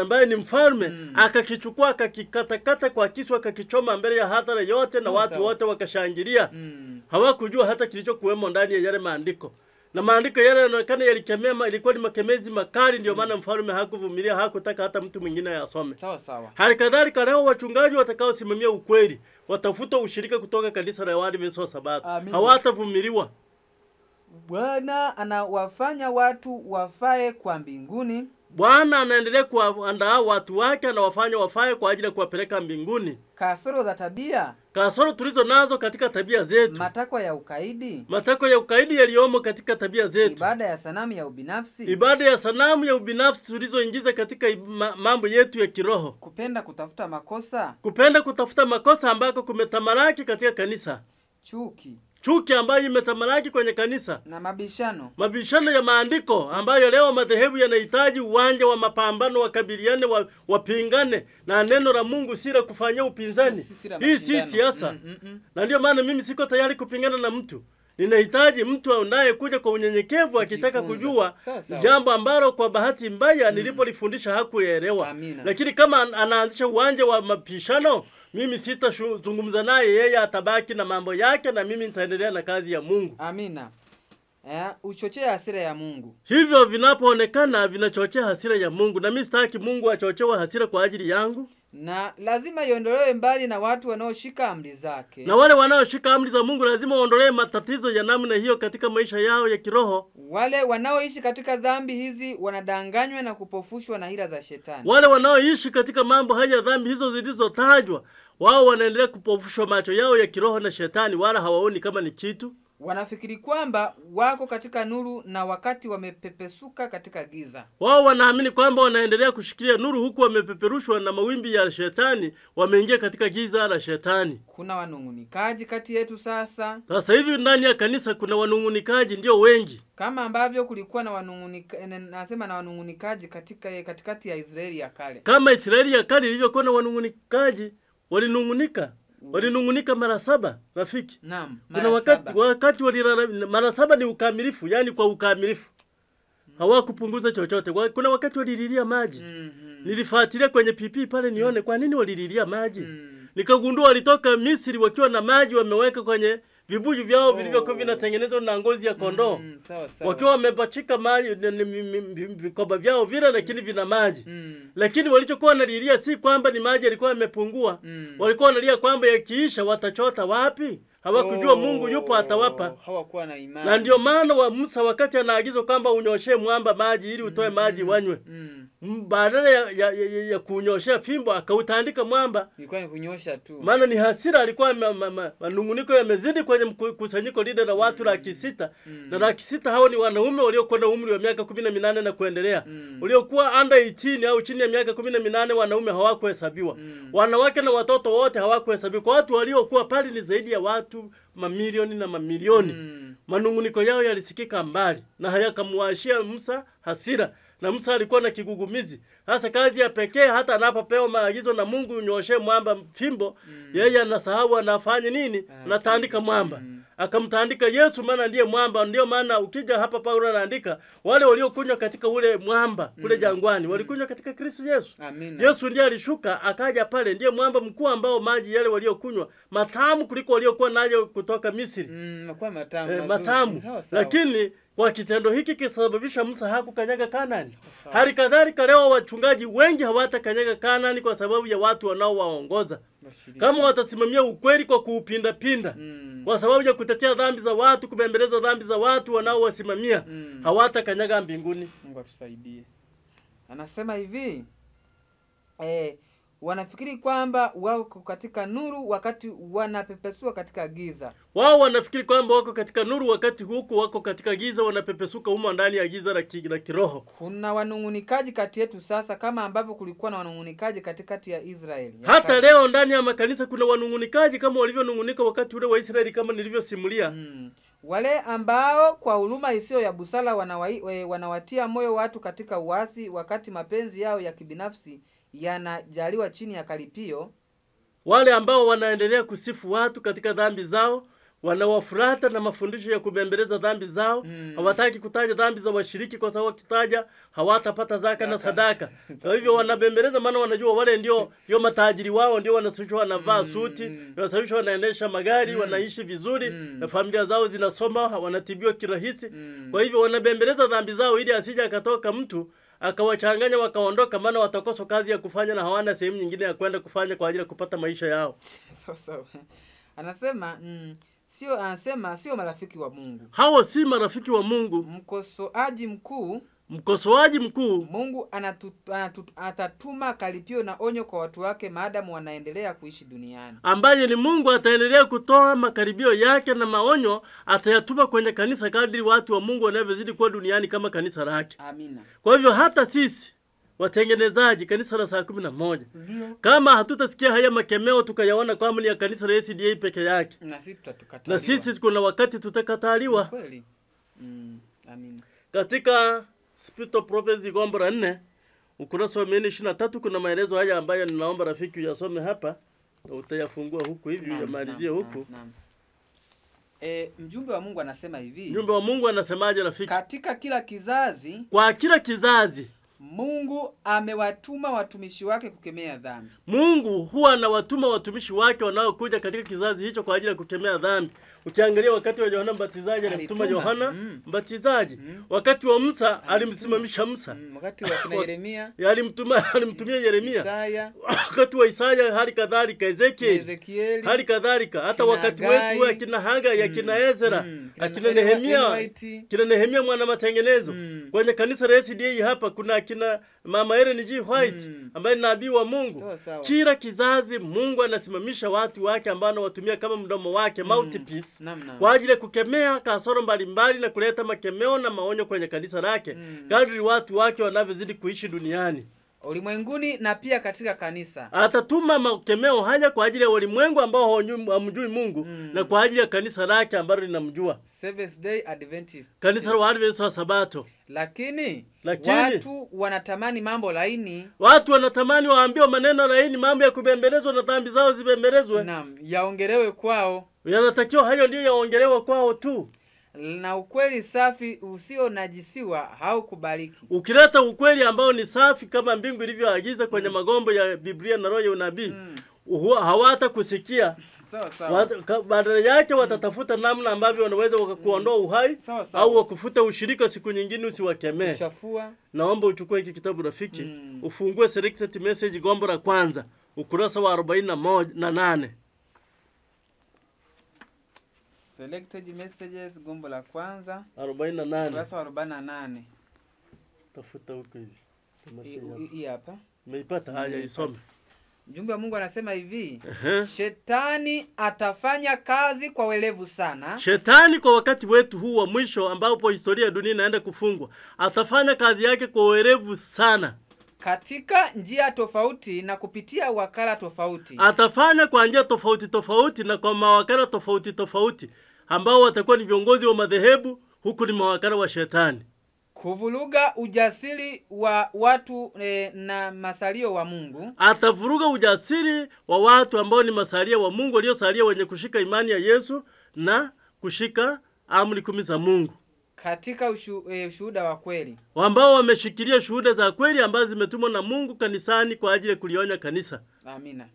ambaye ni mfalme mm, akakichukua akakikatakata kwa kiswa akakichoma mbele ya hadhara yote na watu wote wakashangilia mm. Hawakujua hata kilichokuwemo ndani ya yale maandiko na maandiko yale yanaonekana yalikemea, ilikuwa ni makemezi makali, ndio maana mfalme hakuvumilia, hakutaka hata mtu mwingine asome. Sawa sawa. Hali kadhalika leo wachungaji watakaosimamia ukweli watafuta ushirika kutoka kanisa la Waadventista wa Sabato, hawatavumiliwa. Bwana anawafanya watu wafae kwa mbinguni. Bwana anaendelea kuandaa watu wake, anawafanya wafae kwa ajili ya kuwapeleka mbinguni. Kasoro za tabia kasoro tulizo nazo katika tabia zetu, matakwa ya ukaidi, matakwa ya ukaidi yaliyomo katika tabia zetu, ibada ya sanamu ya ubinafsi, ibada ya sanamu ya ubinafsi tulizoingiza katika mambo yetu ya kiroho, kupenda kutafuta makosa, kupenda kutafuta makosa ambako kumetamalaki katika kanisa, chuki chuki ambayo imetamalaki kwenye kanisa na mabishano, mabishano ya maandiko ambayo leo madhehebu yanahitaji uwanja wa mapambano, wakabiliane, wapingane, na neno la Mungu si la kufanyia upinzani. Hii si siasa, mm, mm, mm. na ndio maana mimi siko tayari kupingana na mtu. Ninahitaji mtu anayekuja kwa unyenyekevu akitaka kujua jambo ambalo kwa bahati mbaya nilipolifundisha hakuelewa, lakini kama anaanzisha uwanja wa mapishano mimi sitazungumza naye, yeye atabaki na mambo yake na mimi nitaendelea na kazi ya Mungu. Amina. Yeah, uchochee hasira ya Mungu. Hivyo vinapoonekana vinachochea hasira ya Mungu, na mimi sitaki Mungu achochewe hasira kwa ajili yangu na lazima iondolewe mbali na watu wanaoshika amri zake. Na wale wanaoshika amri za Mungu lazima waondolewe matatizo ya namna hiyo katika maisha yao ya kiroho. Wale wanaoishi katika dhambi hizi wanadanganywa na kupofushwa na hila za shetani. Wale wanaoishi katika mambo haya ya dhambi hizo zilizotajwa wao wanaendelea kupofushwa macho yao ya kiroho na shetani, wala hawaoni kama ni kitu. Wanafikiri kwamba wako katika nuru na wakati wamepepesuka katika giza. Wao wanaamini kwamba wanaendelea kushikilia nuru huku wamepeperushwa na mawimbi ya shetani, wameingia katika giza la shetani. Kuna wanung'unikaji kati yetu sasa. Sasa hivi ndani ya kanisa kuna wanung'unikaji ndio wengi, kama ambavyo kulikuwa na eh, nasema na wanung'unikaji katika katikati ya Israeli ya kale, kama Israeli ya kale ilivyokuwa na wanung'unikaji walinungunika mm. walinungunika mara saba rafiki. Naam, mara kuna wakati saba. wakati walilala mara saba ni ukamilifu, yani kwa ukamilifu mm. hawakupunguza chochote. Kuna wakati walililia maji mm -hmm. nilifuatilia kwenye pipi pale nione mm. kwa nini walililia maji mm. nikagundua walitoka Misri wakiwa na maji wameweka kwenye vibuyu vyao oh. vilivyokuwa vinatengenezwa na ngozi ya kondoo mm, mm wakiwa wamepachika maji vikoba vyao vile, lakini mm. vina maji mm. Lakini walichokuwa wanalilia si kwamba ni maji yalikuwa yamepungua mm. Walikuwa wanalia kwamba yakiisha watachota wapi? hawakujua oh, Mungu yupo atawapa. Hawakuwa na imani. Na ndio maana wa Musa wakati anaagizwa kwamba unyoshe mwamba maji ili utoe mm, maji mm, wanywe. Mm. Badala ya, ya, ya, ya kunyoshea fimbo akautandika mwamba. Ilikuwa ni kunyosha tu. Maana ni hasira alikuwa ma, ma, ma, manunguniko yamezidi kwenye mkusanyiko lile la watu mm. laki sita. Mm. Na laki sita hao ni wanaume waliokuwa na umri wa miaka kumi na minane na kuendelea. Mm. Waliokuwa under 18 au chini ya miaka kumi na minane wanaume hawakuhesabiwa. Mm. Wanawake na watoto wote hawakuhesabiwa. Kwa watu waliokuwa pale ni zaidi ya watu watu mamilioni na mamilioni mm. manunguniko yao yalisikika mbali na hayakamwashia msa hasira na msa alikuwa na kigugumizi. hasa kazi ya pekee hata anapopewa maagizo na Mungu, unyoshe mwamba fimbo mm. yeye anasahau anafanya nini, ah, anatandika mwamba mm akamtandika Yesu, maana ndiye mwamba. Ndio maana ukija hapa Paulo anaandika wale waliokunywa katika ule mwamba kule mm. jangwani mm-hmm. walikunywa katika Kristo Yesu. Amina. Yesu ndiye alishuka akaja pale, ndiye mwamba mkuu ambao maji yale waliokunywa matamu kuliko waliokuwa nayo kutoka Misri. Mm, matamu, e, matamu. Sao, sao. Lakini kwa kitendo hiki kisababisha Musa hakukanyaga kanani Hali kadhalika leo wachungaji wengi hawatakanyaga kanani kwa sababu ya watu wanaowaongoza, kama watasimamia ukweli kwa kuupindapinda mm. kwa sababu ya kutetea dhambi za watu, kubembeleza dhambi za watu wanaowasimamia mm. hawatakanyaga mbinguni. Mungu atusaidie. Anasema hivi eh, wanafikiri kwamba wako katika nuru wakati wanapepesuka katika giza. Wao wanafikiri kwamba wako katika nuru wakati huku wako katika giza, wanapepesuka humo ndani ya giza la, ki, la kiroho. Kuna wanung'unikaji kati yetu sasa, kama ambavyo kulikuwa na wanung'unikaji katikati ya Israeli. Hata leo ndani ya makanisa kuna wanung'unikaji kama walivyonung'unika wakati ule Waisraeli, kama nilivyosimulia hmm. Wale ambao kwa huruma isiyo ya busara eh, wanawatia moyo watu katika uasi, wakati mapenzi yao ya kibinafsi yanajaliwa chini ya kalipio. Wale ambao wanaendelea kusifu watu katika dhambi zao wanawafurata na mafundisho ya kubembeleza dhambi zao mm. Hawataki kutaja dhambi za washiriki kwa sababu wakitaja hawatapata zaka na sadaka. Kwa hivyo wanabembeleza, maana wanajua wale ndio ndio matajiri wao, ndio wanasafishwa, wanavaa mm. suti, wanasafishwa, wanaendesha magari mm. wanaishi vizuri mm. na familia zao zinasoma, wanatibiwa kirahisi mm. Kwa hivyo wanabembeleza dhambi zao ili asije akatoka mtu akawachanganya wakaondoka, maana watakosa kazi ya kufanya na hawana sehemu nyingine ya kwenda kufanya kwa ajili ya kupata maisha yao. so, so. Anasema mm, sio, anasema sio marafiki wa Mungu. Hao si marafiki wa Mungu. Mkosoaji mkuu Mkosoaji mkuu, Mungu atatuma karipio na onyo kwa watu wake maadamu wanaendelea kuishi duniani, ambaye ni Mungu ataendelea kutoa makaribio yake na maonyo atayatuma kwenye kanisa kadri watu wa Mungu wanavyozidi kuwa duniani kama kanisa lake. Amina. Kwa hivyo hata sisi watengenezaji kanisa la saa kumi na moja Ndiyo. kama hatutasikia haya makemeo tukayaona kwamba ni ya kanisa la SDA peke yake, na sisi kuna wakati tutakataliwa. Mm, amina. Katika spirit of Prophecy gombo la nne ukurasa wa mia ishirini na tatu kuna maelezo haya ambayo ninaomba rafiki uyasome hapa, utayafungua huku hivi uyamalizie huku E, mjumbe wa Mungu anasema hivi. Mjumbe wa Mungu anasemaje rafiki? Katika kila kizazi, kwa kila kizazi Mungu amewatuma watumishi wake kukemea dhambi. Mungu huwa anawatuma watumishi wake wanaokuja katika kizazi hicho kwa ajili ya kukemea dhambi. Ukiangalia wakati wa Yohana Mbatizaji alimtuma Yohana mm. Mbatizaji mm. wakati wa Musa alimsimamisha Musa mm. wakati wa kina Yeremia alimtuma alimtumia Yeremia Isaya wakati wa Isaya hali kadhalika Ezekiel hali kadhalika hata wakati wetu wa kina Haga ya mm. kina Ezra mm. akina Nehemia kina Nehemia mwana matengenezo mm. kwenye kanisa la SDA hapa kuna akina Mama Ellen G White mm. ambaye ni nabii wa Mungu sawa, sawa. kila kizazi Mungu anasimamisha watu wake ambao anawatumia kama mdomo wake mm. mouthpiece Ephesus kwa ajili ya kukemea kasoro mbalimbali na kuleta makemeo na maonyo kwenye kanisa lake mm. kadri watu wake wanavyozidi kuishi duniani ulimwenguni na pia katika kanisa. Atatuma makemeo haya kwa ajili ya ulimwengu ambao hamjui Mungu mm. na kwa ajili ya kanisa lake ambalo linamjua, Seventh Day Adventist, kanisa la wa Sabato. Lakini, lakini watu wanatamani mambo laini, watu wanatamani waambiwe maneno laini, mambo ya kubembelezwa na dhambi zao zibembelezwe, naam, yaongelewe kwao yanatakiwa hayo ndiyo yaongelewe kwao tu na ukweli safi usionajisiwa haukubaliki. Ukileta ukweli ambao ni safi kama mbingu ilivyoagiza kwenye mm. magombo ya Biblia na roho ya unabii mm. hawata kusikia so. Badala yake watatafuta mm. namna ambavyo wanaweza wakakuondoa mm. uhai sawa, sawa. au wakufuta ushirika siku nyingine, usiwakemee. Naomba uchukue hiki kitabu rafiki, mm. ufungue Selected Message, gombo la kwanza, ukurasa wa arobaini na nane. Selected messages gombo la kwanza 48 ukurasa 48. Tafuta huko hivi. Hii hapa. Umeipata? Haya, isome. Mjumbe wa Mungu anasema hivi, uh-huh. shetani atafanya kazi kwa welevu sana. Shetani kwa wakati wetu huu wa mwisho, ambapo historia ya dunia inaenda kufungwa, atafanya kazi yake kwa welevu sana katika njia tofauti na kupitia wakala tofauti. Atafanya kwa njia tofauti tofauti na kwa mawakala tofauti tofauti, ambao watakuwa ni viongozi wa madhehebu huku ni mawakala wa shetani. Kuvuruga ujasiri wa watu e, na masalio wa Mungu. Atavuruga ujasiri wa watu ambao ni masalia wa Mungu waliosalia wenye kushika imani ya Yesu na kushika amri kumi za Mungu katika ushu, e, ushuhuda wa kweli ambao wameshikilia shuhuda za kweli ambazo zimetumwa na Mungu kanisani kwa ajili ya kulionya kanisa. Amina.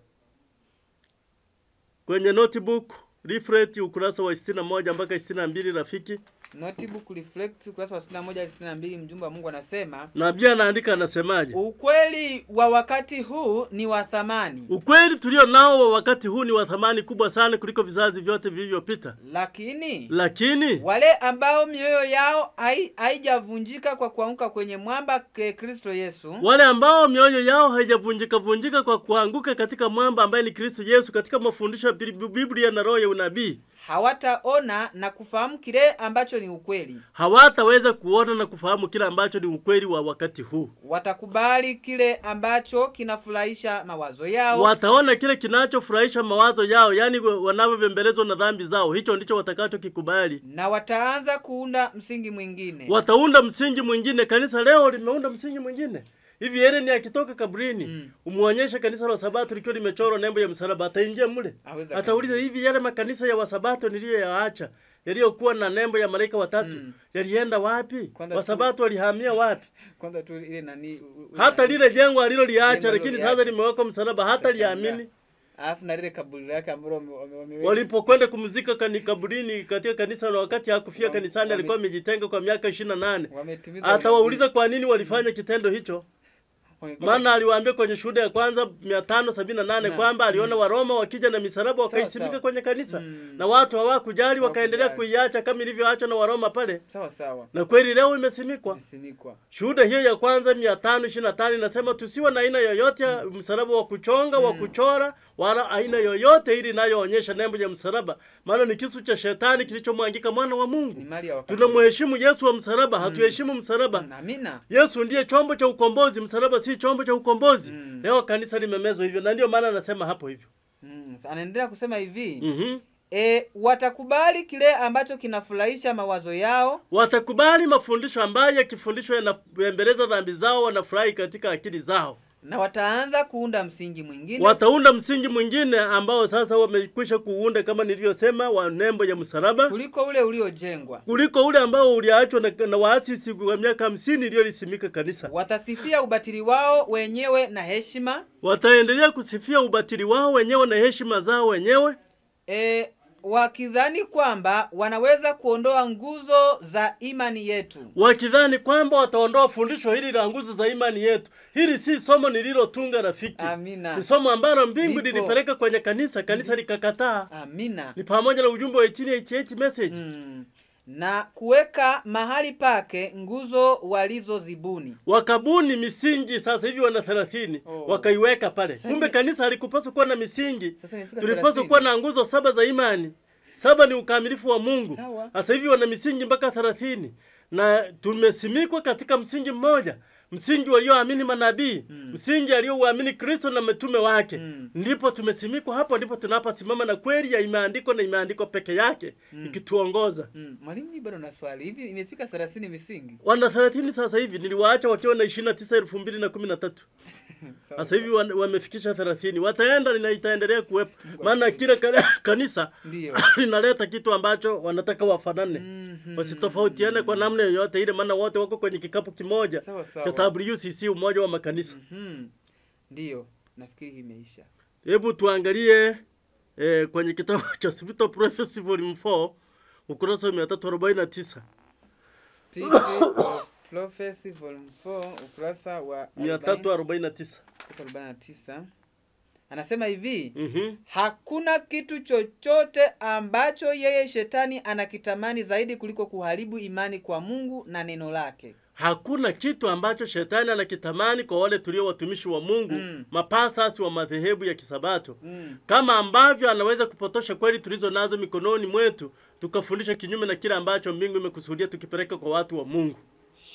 Kwenye notebook Reflect ukurasa wa 61 mpaka 62 rafiki. Notebook reflect ukurasa wa 61 hadi 62 mjumbe wa Mungu anasema. Nabii anaandika anasemaje? Ukweli wa wakati huu ni wa thamani. Ukweli tulio nao wa wakati huu ni wa thamani kubwa sana kuliko vizazi vyote vilivyopita. Lakini Lakini wale ambao mioyo yao haijavunjika kwa kuanguka kwenye mwamba Kristo Yesu. Wale ambao mioyo yao haijavunjika vunjika kwa kuanguka katika mwamba ambaye ni Kristo Yesu katika mafundisho ya Biblia na roho unabii. Hawataona na kufahamu kile ambacho ni ukweli. Hawataweza kuona na kufahamu kile ambacho ni ukweli wa wakati huu. Watakubali kile ambacho kinafurahisha mawazo yao. Wataona kile kinachofurahisha mawazo yao, yaani wanavyobembelezwa na dhambi zao, hicho ndicho watakachokikubali, na wataanza kuunda msingi mwingine. Wataunda msingi mwingine. Kanisa leo limeunda msingi mwingine hivi Ellen akitoka kabrini mm. umuonyeshe kanisa la Sabato likiwa limechorwa nembo ya msalaba, ataingia mule, atauliza hivi, yale makanisa ya Wasabato niliyoyaacha yaliyokuwa na nembo ya malaika watatu mm. yalienda wapi? Wasabato walihamia wapi? Kwanza tu ile nani, hata lile jengo aliloliacha lakini sasa limewekwa msalaba, hata liamini Alafu na lile kaburi lake ambalo Walipokwenda kumzika kani kaburini katika kanisa na wakati hakufia kanisani alikuwa amejitenga kwa miaka 28. Atawauliza kwa nini walifanya kitendo hicho? maana aliwaambia kwenye shuhuda ya kwanza mia tano sabini na nane kwamba aliona mm. Waroma wakija na misalaba wakaisimika kwenye kanisa mm. na watu hawakujali wakaendelea kuiacha kama ilivyoachwa na Waroma pale sawa, sawa. na kweli leo imesimikwa. Shuhuda hiyo ya kwanza mia tano ishirini na tano inasema tusiwe na aina yoyote ya mm. msalaba wa kuchonga mm. wa kuchora wala aina yoyote ili inayoonyesha nembo ya msalaba, maana ni kisu cha shetani kilichomwangika mwana wa Mungu. Tunamheshimu Yesu wa msalaba, mm. hatuheshimu msalaba. Mm, amina. Yesu ndiye chombo cha ukombozi, msalaba si chombo cha ukombozi. Mm. Leo kanisa limemezwa hivyo, na ndio maana anasema hapo hivyo. Mm. Anaendelea kusema hivi mm -hmm. E, watakubali kile ambacho kinafurahisha mawazo yao, watakubali mafundisho ambayo yakifundishwa yanapembeleza dhambi zao, wanafurahi katika akili zao na wataanza kuunda msingi mwingine, wataunda msingi mwingine ambao sasa wamekwisha kuunda, kama nilivyosema, wa nembo ya msalaba, kuliko ule uliojengwa, kuliko ule ambao uliachwa na, na waasisi wa miaka hamsini iliyolisimika kanisa. Watasifia ubatili wao wenyewe na heshima, wataendelea kusifia ubatili wao wenyewe na heshima zao wenyewe. E, wakidhani kwamba wanaweza kuondoa nguzo za imani yetu, wakidhani kwamba wataondoa fundisho hili la nguzo za imani yetu. Hili si somo nililotunga rafiki. Amina. Ni somo ambalo mbingu lilipeleka kwenye kanisa, kanisa likakataa. Amina. Ni pamoja na ujumbe wa 1888 message mm na kuweka mahali pake nguzo walizozibuni. Wakabuni misingi, sasa hivi wana thelathini oh. wakaiweka pale. Kumbe kanisa halikupaswa kuwa na misingi, tulipaswa kuwa na nguzo saba za imani. Saba ni ukamilifu wa Mungu. Sasa hivi wana misingi mpaka thelathini na tumesimikwa katika msingi mmoja msingi walioamini manabii mm. msingi aliyouamini Kristo na mtume wake mm. ndipo tumesimikwa hapo, ndipo tunaposimama na kweli ya imeandikwa na imeandikwa peke yake mm. ikituongoza hmm. Mwalimu, mm. bado na swali hivi, imefika 30 misingi, wana 30 sasa hivi, niliwaacha wakiwa na 29 2013 Sasa hivi wamefikisha 30. Wataenda na itaendelea kuwepo. Maana kila kanisa linaleta kitu ambacho wanataka wafanane. Mhm. wasitofautiane Mm -hmm. kwa namna yoyote ile maana wote wako kwenye kikapu kimoja cha WCC umoja wa makanisa. Mm -hmm. Ndiyo, nafikiri imeisha. Hebu tuangalie e, kwenye kitabu cha Spiritual Prophecy volume 4 ukurasa wa 349. of Prophecy Volume 4 ukurasa wa 349 anasema hivi mm -hmm. Hakuna kitu chochote ambacho yeye shetani anakitamani zaidi kuliko kuharibu imani kwa Mungu na neno lake. Hakuna kitu ambacho shetani anakitamani kwa wale tulio watumishi wa Mungu mm. mapasasi wa madhehebu ya Kisabato mm. kama ambavyo anaweza kupotosha kweli tulizo nazo mikononi mwetu tukafundisha kinyume na kile ambacho mbingu imekusudia tukipeleka kwa watu wa Mungu.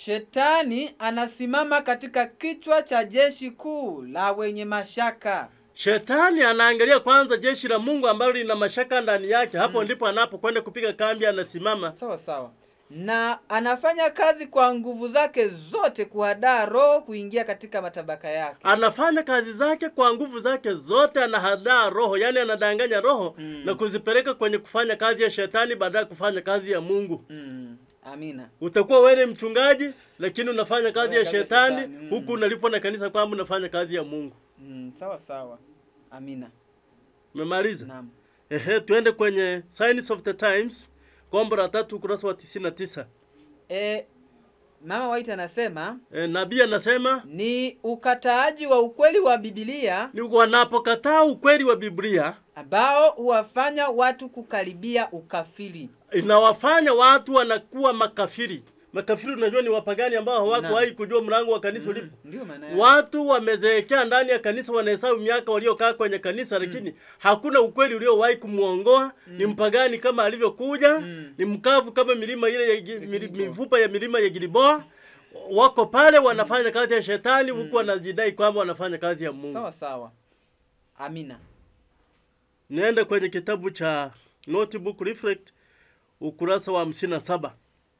Shetani anasimama katika kichwa cha jeshi kuu la wenye mashaka. Shetani anaangalia kwanza jeshi la Mungu ambalo lina mashaka ndani yake, hapo mm, ndipo anapokwenda kupiga kambi, anasimama sawa sawa, na anafanya kazi kwa nguvu zake zote kuhadaa roho kuingia katika matabaka yake. Anafanya kazi zake kwa nguvu zake zote, anahadaa roho, yaani anadanganya roho mm, na kuzipeleka kwenye kufanya kazi ya shetani badala ya kufanya kazi ya Mungu mm. Amina. Utakuwa wewe mchungaji lakini unafanya kazi ya shetani, Mm. Huku unalipwa na kanisa kwamba unafanya kazi ya Mungu. Mm, sawa sawa. Amina. Umemaliza? Naam. Ehe, tuende kwenye Signs of the Times gombo la tatu ukurasa wa 99. Eh, Mama White anasema e, nabii anasema ni ukataaji wa ukweli wa Biblia, ni wanapokataa ukweli wa Biblia ambao huwafanya watu kukaribia ukafiri inawafanya watu wanakuwa makafiri. Makafiri unajua ni wapagani ambao hawakuwahi kujua mlango wa kanisa mm, ulipo. Watu wamezeekea ndani ya kanisa, wanahesabu miaka waliokaa kwenye kanisa, mm. lakini hakuna ukweli uliowahi kumwongoa mm. Ni mpagani kama alivyokuja mm. Ni mkavu kama milima ile ya mifupa ya milima ya Giliboa wako pale wanafanya mm. kazi ya shetani mm. huku mm. wanajidai kwamba wanafanya kazi ya Mungu. Sawa sawa. Amina. Niende kwenye kitabu cha Notebook Reflect ukurasa wa 57.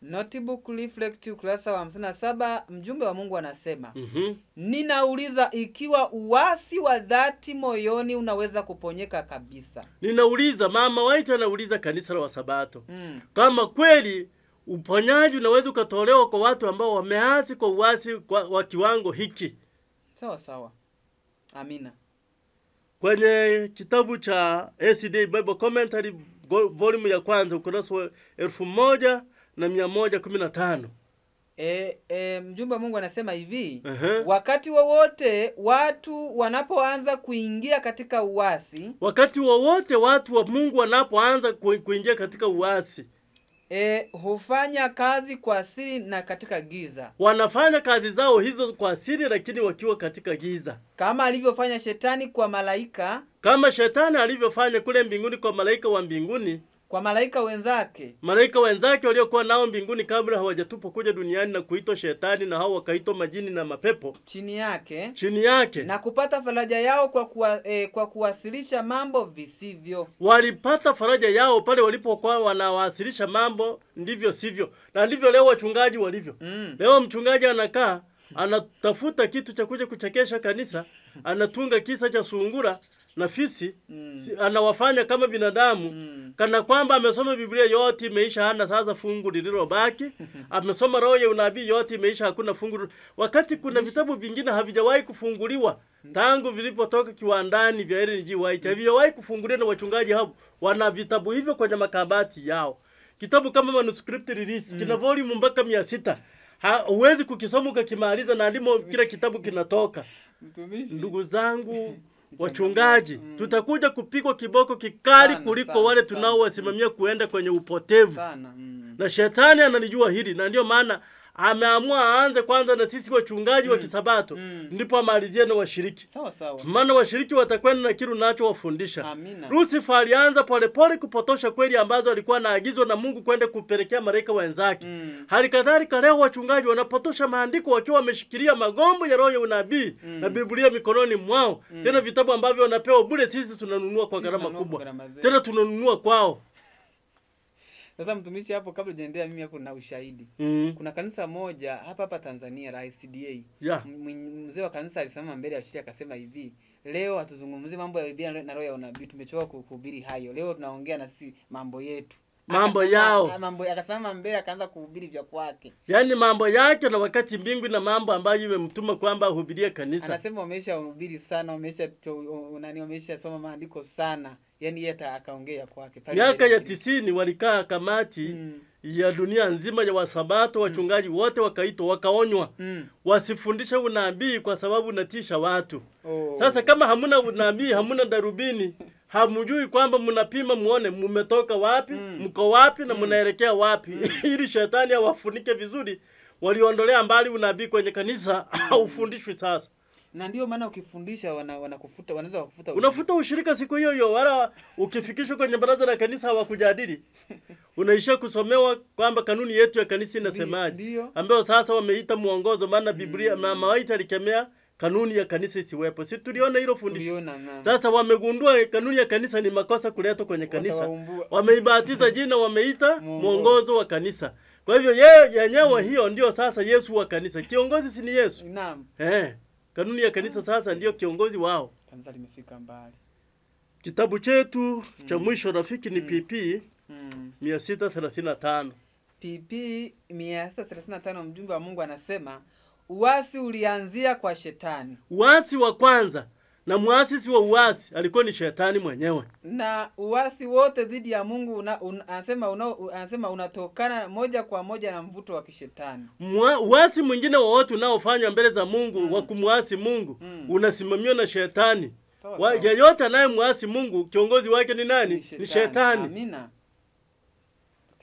Notebook Reflect ukurasa wa 57, mjumbe wa Mungu anasema mm -hmm. Ninauliza ikiwa uasi wa dhati moyoni unaweza kuponyeka kabisa. Ninauliza mama White anauliza kanisa la Wasabato mm. kama kweli uponyaji unaweza ukatolewa kwa watu ambao wameasi kwa uasi kwa, wa kiwango hiki. Sawa sawa, amina. Kwenye kitabu cha ACD Bible Commentary volume ya kwanza ukurasa wa elfu moja na mia moja kumi na tano. E, e, mjumbe wa Mungu anasema hivi uh -huh. Wakati wowote wa watu wanapoanza kuingia katika uasi, wakati wowote wa watu wa Mungu wanapoanza kuingia katika uasi E, hufanya kazi kwa siri na katika giza. Wanafanya kazi zao hizo kwa siri, lakini wakiwa katika giza, kama alivyofanya shetani kwa malaika, kama shetani alivyofanya kule mbinguni kwa malaika wa mbinguni kwa malaika wenzake, malaika wenzake waliokuwa nao mbinguni kabla hawajatupwa kuja duniani na kuitwa shetani, na hao wakaitwa majini na mapepo chini yake, chini yake, na kupata faraja yao kwa kuwa, eh, kwa kuwasilisha mambo visivyo. Walipata faraja yao pale walipokuwa wanawasilisha mambo ndivyo sivyo, na ndivyo leo wachungaji walivyo. Mm. Leo mchungaji anakaa anatafuta kitu cha kuja kuchekesha kanisa, anatunga kisa cha sungura na fisi mm. si, anawafanya kama binadamu mm. kana kwamba amesoma Biblia yote imeisha, hana sasa fungu lililobaki. amesoma roho ya unabii yote imeisha, hakuna fungu, wakati kuna mm. vitabu vingine havijawahi kufunguliwa mm. tangu vilipotoka kiwandani vya LNG White havijawahi kufunguliwa na wachungaji hao, wana vitabu hivyo kwenye makabati yao. Kitabu kama manuscript release mm. kina volume mpaka 600 sita huwezi kukisoma ukakimaliza, na ndimo kila kitabu kinatoka. Ndugu zangu Wachungaji, mm. tutakuja kupigwa kiboko kikali sana, kuliko sana, wale mm. tunaowasimamia kuenda kwenye upotevu sana, mm. na shetani analijua hili na ndio maana ameamua aanze kwanza na sisi wachungaji mm. wa kisabato mm. ndipo amalizie na washiriki maana washiriki watakwenda na kilu nacho wafundisha. Lusifa alianza polepole kupotosha kweli ambazo alikuwa naagizwa na Mungu kwenda kupelekea malaika wenzake mm. hali kadhalika leo wachungaji wanapotosha maandiko wakiwa wameshikilia magombo ya roho ya unabii mm. na Biblia mikononi mwao mm. tena vitabu ambavyo wanapewa bure, sisi tunanunua kwa gharama kubwa, tena tunanunua kwao. Sasa mtumishi, hapo kabla hujaendelea, mimi hapo na ushahidi mm. Kuna kanisa moja hapa hapa Tanzania la ICDA yeah. Mzee wa kanisa alisimama mbele ya shirika akasema hivi Leo hatuzungumzi mambo ya Biblia na roho ya unabii, tumechoka kuhubiri hayo. Leo tunaongea na sisi mambo yetu mambo yao mambo, akasema mbele akaanza kuhubiri vya kwake, yaani mambo yake na wakati mbingu na mambo ambayo imemtuma kwamba ahubirie kanisa. Anasema wameshahubiri sana, wamesha nani, soma maandiko sana, yaani yeye hata akaongea kwake. Miaka ya tisini walikaa kamati mm ya dunia nzima ya Wasabato mm. wachungaji mm. wote wakaitwa wakaonywa mm. wasifundishe unabii kwa sababu natisha watu. Oh. Sasa kama hamuna unabii hamuna darubini hamjui kwamba mnapima muone mmetoka wapi, mm. mko mm. wapi na mnaelekea mm. wapi mm. ili shetani awafunike vizuri. Waliondolea mbali unabii kwenye kanisa mm. haufundishwi sasa na ndio maana ukifundisha wana, wanaweza kufuta unafuta ushirika siku hiyo hiyo, wala ukifikishwa kwenye baraza la kanisa hawakujadili unaisha kusomewa kwamba kanuni yetu ya kanisa inasemaje, ambayo sasa wameita mwongozo, maana Biblia mm. mama waita alikemea kanuni ya kanisa isiwepo. Si tuliona hilo fundisho. Sasa wamegundua kanuni ya kanisa ni makosa kuletwa kwenye kanisa. Wameibatiza jina, wameita mwongozo wa kanisa. Kwa hivyo yeye yenyewe mm. hiyo ndio sasa Yesu wa kanisa. Kiongozi si ni Yesu. Naam. Eh. Kanuni ya kanisa mm. sasa ndio kiongozi wao. Kanisa limefika mbali. Kitabu chetu mm. cha mwisho rafiki ni mm. PP mm. 635. PP 635 mjumbe wa Mungu anasema uasi ulianzia kwa shetani. Uasi wa kwanza na mwasisi wa uasi alikuwa ni shetani mwenyewe, na uasi wote dhidi ya Mungu una, un, anasema, una, anasema unatokana moja kwa moja na mvuto wa kishetani. Mwa, uasi mwingine wowote unaofanywa mbele za Mungu mm. wa kumwasi Mungu mm. unasimamiwa na shetani. Yeyote anayemwasi Mungu kiongozi wake ni nani? Ni shetani, ni shetani. Amina.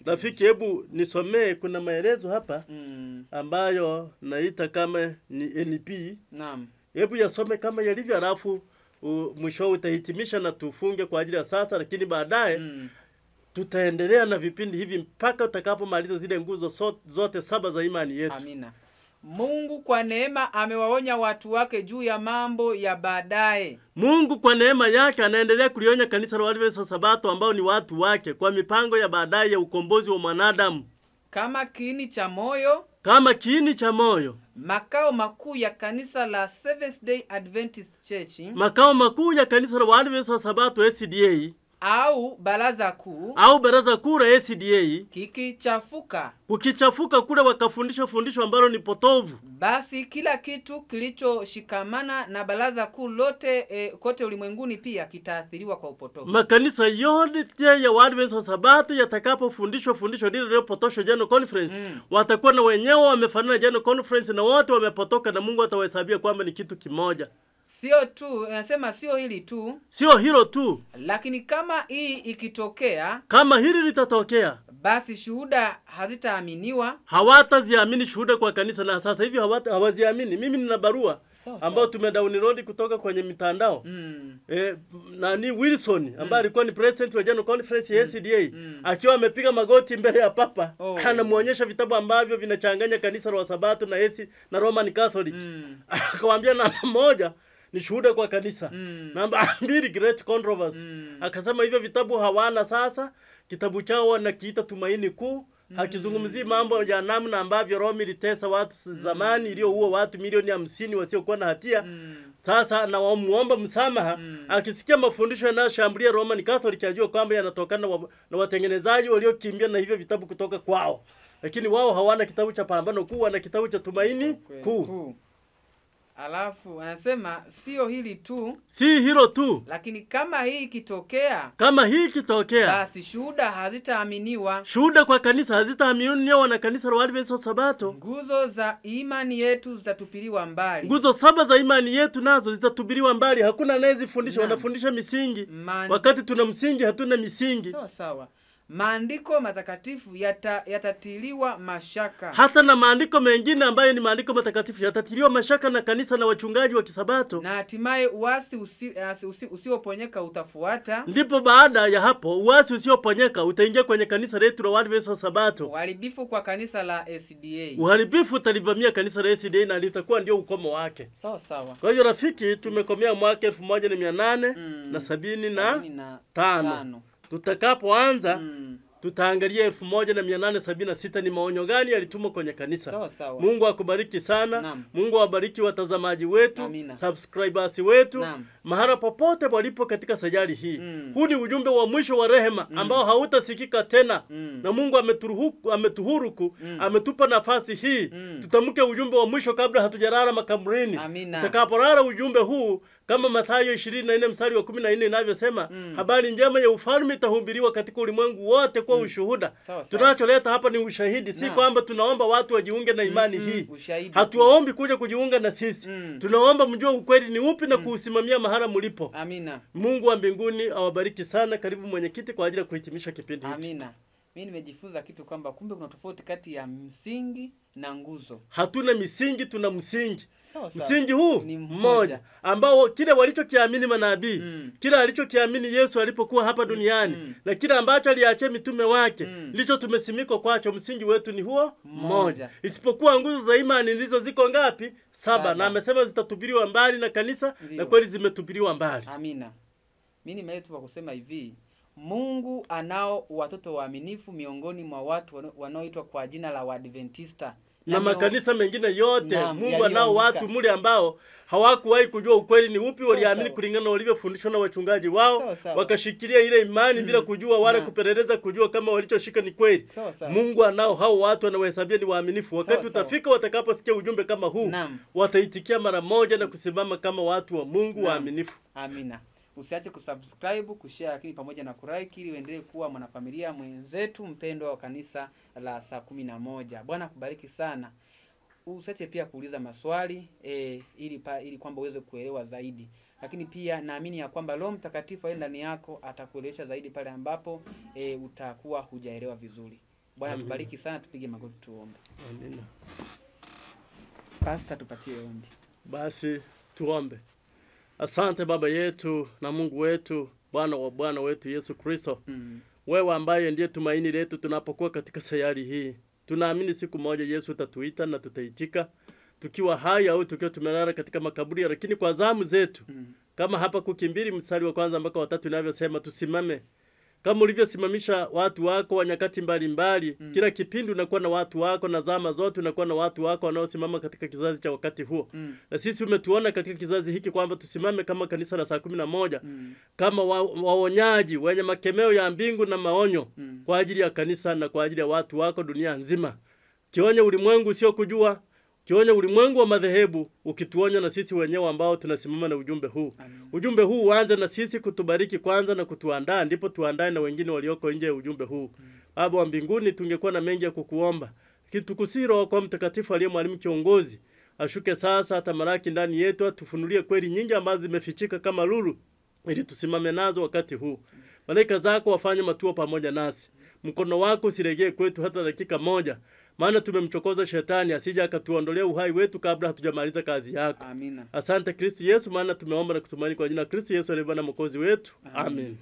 Rafiki, hebu nisomee, kuna maelezo hapa mm. ambayo naita kama ni NP. Naam, hebu yasome kama yalivyo, halafu mwisho utahitimisha na tufunge kwa ajili ya sasa, lakini baadaye mm. tutaendelea na vipindi hivi mpaka utakapomaliza zile nguzo zote saba za imani yetu. Amina. Mungu kwa neema amewaonya watu wake juu ya mambo ya baadaye. Mungu kwa neema yake anaendelea kulionya kanisa la Waadventista Sabato ambao ni watu wake kwa mipango ya baadaye ya ukombozi wa mwanadamu. Kama kiini cha moyo, kama kiini cha moyo, makao makuu ya kanisa la Seventh Day Adventist Church, makao makuu ya kanisa la Waadventista Sabato SDA au baraza kuu au baraza kuu la SDA kikichafuka, kukichafuka kule wakafundisha fundisho ambalo ni potovu, basi kila kitu kilichoshikamana na baraza kuu lote e, kote ulimwenguni pia kitaathiriwa kwa upotovu. Makanisa yote ya Waadventista wa Sabato yatakapofundishwa fundisho lile lililopotoshwa jana conference, mm. watakuwa na wenyewe wamefanana jana conference, na wote wamepotoka, na Mungu atawahesabia kwamba ni kitu kimoja. Sio tu anasema, sio hili tu, sio hilo tu, lakini kama hii ikitokea, kama hili litatokea, basi shuhuda hazitaaminiwa, hawataziamini shuhuda kwa kanisa na sasa hivi, hawaziamini. Mimi nina barua ambayo tumedownload kutoka kwenye mitandao mm. E, nani Wilson ambaye hmm. alikuwa mm. ni president wa General Conference ya SDA mm. mm. akiwa amepiga magoti mbele ya papa oh. anamuonyesha vitabu ambavyo vinachanganya kanisa la Sabato na esi, na Roman Catholic mm. akamwambia na moja ni shuhuda kwa kanisa mm. namba mbili great controversy mm. akasema hivyo vitabu hawana sasa kitabu chao wanakiita tumaini kuu mm. hakizungumzii mambo ya namna ambavyo Roma ilitesa watu mm. zamani, iliyoua watu milioni hamsini wasiokuwa na hatia. mm. Sasa nawamuomba msamaha. mm. Akisikia mafundisho yanayoshambulia Roman Catholic, ajue kwamba yanatokana na watengenezaji waliokimbia na hivyo vitabu kutoka kwao, lakini wao hawana kitabu cha pambano kuu, wana kitabu cha tumaini okay. kuu. Alafu anasema sio hili tu, si hilo tu, lakini kama hii ikitokea, kama hii ikitokea, basi shuhuda hazitaaminiwa, shuhuda kwa kanisa hazitaaminiwa na kanisa la Waadventista wa Sabato. Nguzo za imani yetu zitatupiliwa mbali, nguzo saba za imani yetu nazo zitatupiliwa mbali. Hakuna anayezifundisha, wanafundisha misingi Man. wakati tuna msingi, hatuna misingi. Sawa sawa maandiko matakatifu yata, yatatiliwa mashaka. Hata na maandiko mengine ambayo ni maandiko matakatifu yatatiliwa mashaka na kanisa na wachungaji wa Kisabato, na hatimaye uasi usioponyeka usi, usi utafuata. Ndipo baada ya hapo uasi usioponyeka utaingia kwenye kanisa letu la Waadventista wa Sabato. Uharibifu kwa kanisa la SDA, uharibifu utalivamia kanisa la SDA na litakuwa ndio ukomo wake. Sawa sawa. Kwa hiyo rafiki, tumekomea mwaka elfu moja na mia nane mm, na sabini na, sabini na tano, tano tutakapoanza hmm. Tutaangalia elfu moja na mia nane sabini na sita ni maonyo gani yalitumwa kwenye kanisa. Sawa, sawa. Mungu akubariki sana Naam. Mungu awabariki watazamaji wetu Amina. subscribers wetu Naam. mahara popote walipo katika sajali hii mm. Huu ni ujumbe wa mwisho wa rehema mm. ambao hautasikika tena mm. na Mungu ameturuhuku, ametuhuruku mm. ametupa nafasi hii mm. tutamke ujumbe wa mwisho kabla hatujarara makaburini. Tutakaporara ujumbe huu kama Mathayo 24 mstari wa 14 inavyosema mm. habari njema ya ufalme itahubiriwa katika ulimwengu wote kwa mm. ushuhuda. Tunacholeta hapa ni ushahidi, si kwamba tunaomba watu wajiunge na imani mm -hmm. hii. Hatuwaombi kuja kujiunga na sisi mm. tunaomba mjue ukweli ni upi na mm. kuusimamia mahala mlipo. Amina. Mungu wa mbinguni awabariki sana. Karibu mwenyekiti kwa ajili ya kuhitimisha kipindi hiki. Amina. Mimi nimejifunza kitu kwamba kumbe kuna tofauti kati ya msingi na nguzo. Hatuna misingi, tuna msingi. Msingi huu mmoja ambao kile walichokiamini manabii mm. kile alichokiamini Yesu alipokuwa hapa duniani mm. na kile ambacho aliachia mitume wake mm. licho tumesimikwa kwacho, msingi wetu ni huo mmoja, isipokuwa nguzo za imani ndizo ziko ngapi? Saba. Saba, na amesema zitatupiliwa mbali na kanisa Ziwa. na kweli zimetupiliwa mbali. Amina. Mimi tu kusema hivi, Mungu anao watoto waaminifu miongoni mwa watu wanaoitwa kwa jina la Waadventista wa na yaani makanisa mengine yote na, Mungu anao watu mule ambao hawakuwahi kujua ukweli ni upi, waliamini kulingana walivyofundishwa na wachungaji wao, wakashikilia ile imani mm, bila kujua wala kupeleleza kujua kama walichoshika ni kweli. Mungu anao hao watu anawahesabia ni waaminifu. Wakati utafika watakaposikia ujumbe kama huu, wataitikia mara moja na kusimama kama watu wa Mungu waaminifu. Amina. Usiache kusubscribe, kushare, lakini pamoja na kulike ili uendelee kuwa mwanafamilia mwenzetu mpendwa wa kanisa la saa kumi na moja. Bwana kubariki sana. Usiache pia kuuliza maswali e, ili, pa, ili kwamba uweze kuelewa zaidi, lakini pia naamini ya kwamba Roho Mtakatifu aliye ndani yako atakuelewesha zaidi pale ambapo e, utakuwa hujaelewa vizuri. Bwana tubariki sana, tupige magoti tuombe. Amina. tupatie ombi. Basi tuombe. Asante Baba yetu na Mungu wetu, Bwana wa Bwana wetu Yesu Kristo. Mm. Wewe ambaye ndiye tumaini letu tunapokuwa katika sayari hii. Tunaamini siku moja Yesu utatuita na tutaitika tukiwa hai au tukiwa tumelala katika makaburi, lakini kwa zamu zetu mm. kama hapa kukimbiri mstari wa kwanza mpaka watatu inavyosema tusimame kama ulivyosimamisha watu wako wa nyakati mbalimbali mm. kila kipindi unakuwa na watu wako na zama zote unakuwa na watu wako wanaosimama katika kizazi cha wakati huo mm. na sisi umetuona katika kizazi hiki kwamba tusimame kama kanisa la saa kumi na moja mm. kama wa, waonyaji wenye makemeo ya mbingu na maonyo mm. kwa ajili ya kanisa na kwa ajili ya watu wako dunia nzima kionye ulimwengu usiokujua Kionya ulimwengu wa madhehebu ukituonya na sisi wenyewe ambao tunasimama na ujumbe huu. Amen. Ujumbe huu uanze na sisi kutubariki kwanza na kutuandaa ndipo tuandae na wengine walioko nje ya ujumbe huu. Hmm. Baba wa mbinguni tungekuwa na mengi ya kukuomba. kitukusi Roho kwa mtakatifu aliye mwalimu kiongozi. Ashuke sasa hata maraki ndani yetu atufunulie kweli nyingi ambazo zimefichika kama lulu ili tusimame nazo wakati huu. Malaika zako wafanye matuo pamoja nasi. Mkono wako usiregee kwetu hata dakika moja maana tumemchokoza shetani asije akatuondolea uhai wetu kabla hatujamaliza kazi yako. Amina. Asante Kristo Yesu, maana tumeomba na kutumaini kwa jina Kristo Yesu aliye Bwana mwokozi wetu. Amin. Amin.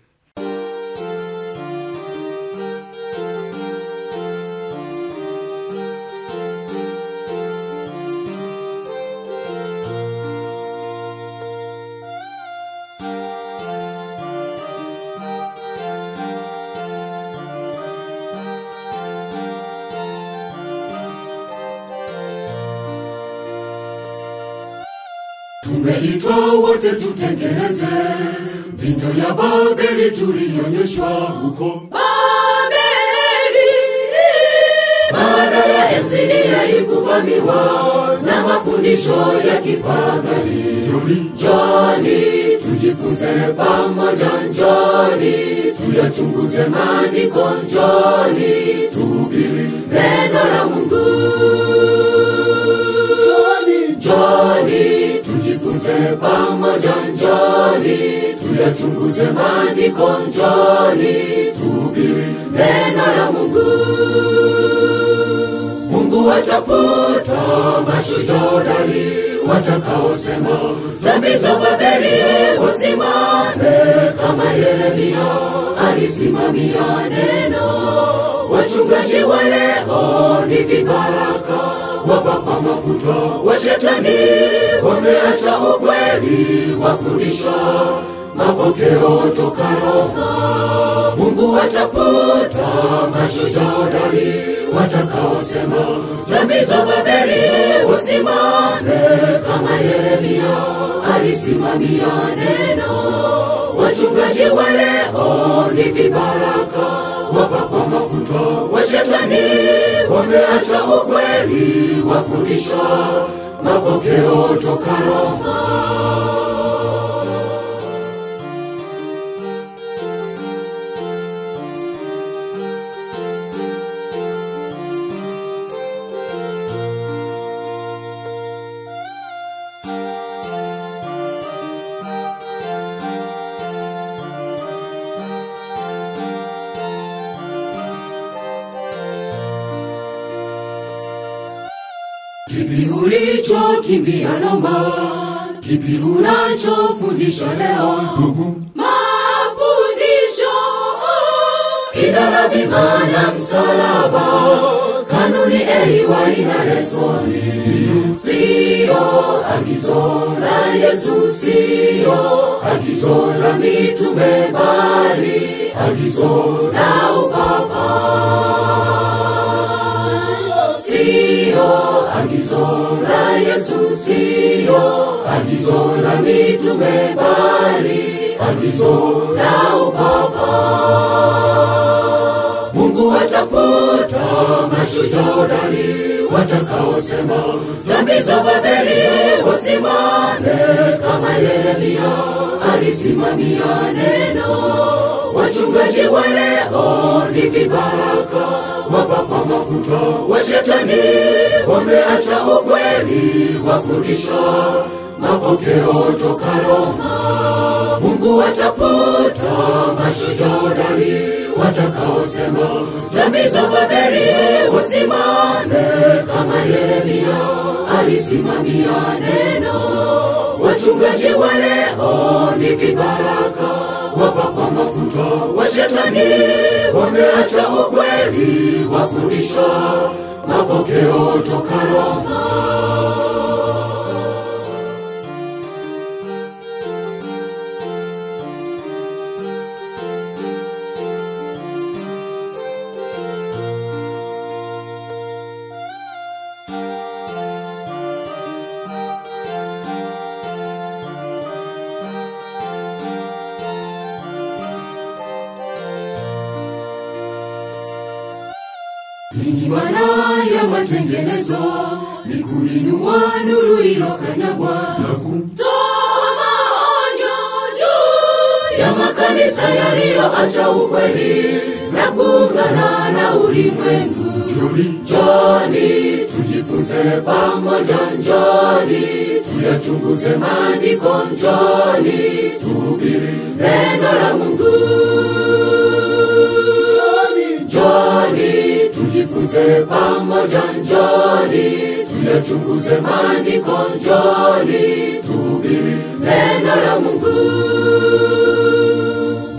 Tunaitwa wote tutengeneze vinyo ya Babeli tulionyeshwa huko Babeli, baada ya enzi iliyokuvamiwa na mafundisho ya kipagani. Njoni tujifunze pamoja, njoni tuyachunguze maandiko, njoni tuhubiri neno la Mungu, njoni, njoni Tuende pamoja njoni, tuyachunguze maandiko njoni, tuhubiri neno la Mungu. Mungu watafuta mashujaa hodari watakaosema dhambi za Babeli wasimame kama Yeremia alisimamia neno. Wachungaji wa ni vibaraka wa shetani wameacha ukweli, wafundisha mapokeo toka Roma. Mungu watafuta mashujaa hodari watakaosema dhambi za Babeli, wasimame kama Yeremia alisimamia neno. Wachungaji wa leo ni vibaraka wapakwa mafuta wa Shetani, wameacha ukweli, wafundisha mapokeo toka Roma. Bibiuli ndicho kimbia noma, kipi unachofundisha leo ndugu? Mafundisho idara, msalaba, kanuni eiwa ina lesoni, sio agizo la Yesu, sio agizo la mitume, bali agizo la upapa, sio agizo la Yesu siyo agizo la mitume, bali agizo la upapa. Mungu atafuta mashujodani watakaosema dhambi za Babeli wasimame kama Yeremia alisimamia neno Wachungaji wa leo ni vibaka wapakwa mafuta wa shetani, wameacha ukweli, wafundisha mapokeo toka Roma. Mungu watafuta mashujaa watakaosema zambi za Babeli, wasimame kama Yeremia alisimamia neno. Wachungaji wa leo ni vibaraka Mvuto wa shetani wameacha ukweli, wafundisha mapokeo toka Roma. ya matengenezo ni kuinua nuru ilokanyagwa na kumtoa maonyo juu ya makanisa yaliyoacha ukweli na kuungana na ulimwengu. Njoni tujifunze pamoja, njoni tuyachunguze maandiko, njoni tuhubiri neno la Mungu. tujifunze pamoja, njoni tuyachunguze maandiko, njoni tuhubiri neno la Mungu.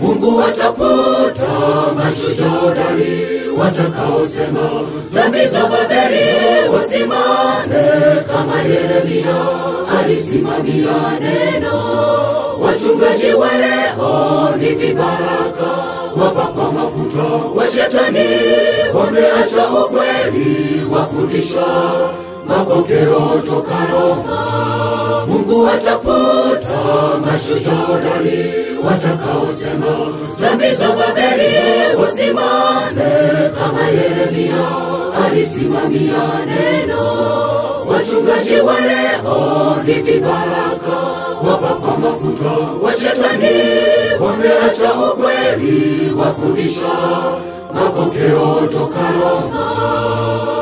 Mungu atafuta mashujaa watakaosema dhambi za Babeli wasimame, kama Yeremia alisimamia neno. Wachungaji wa leo ni vibaraka wapa Watoto wa wameacha ukweli, wafundisha mapokeo toka Roma. Mungu watafuta mashujaa hodari watakaosema dhambi za Babeli, wasimame kama Yeremia alisimamia neno. Wachungaji wa leo ni vibaraka wa mafuto, washetani wameacha ukweli, wafundisha mapokeo toka Roma.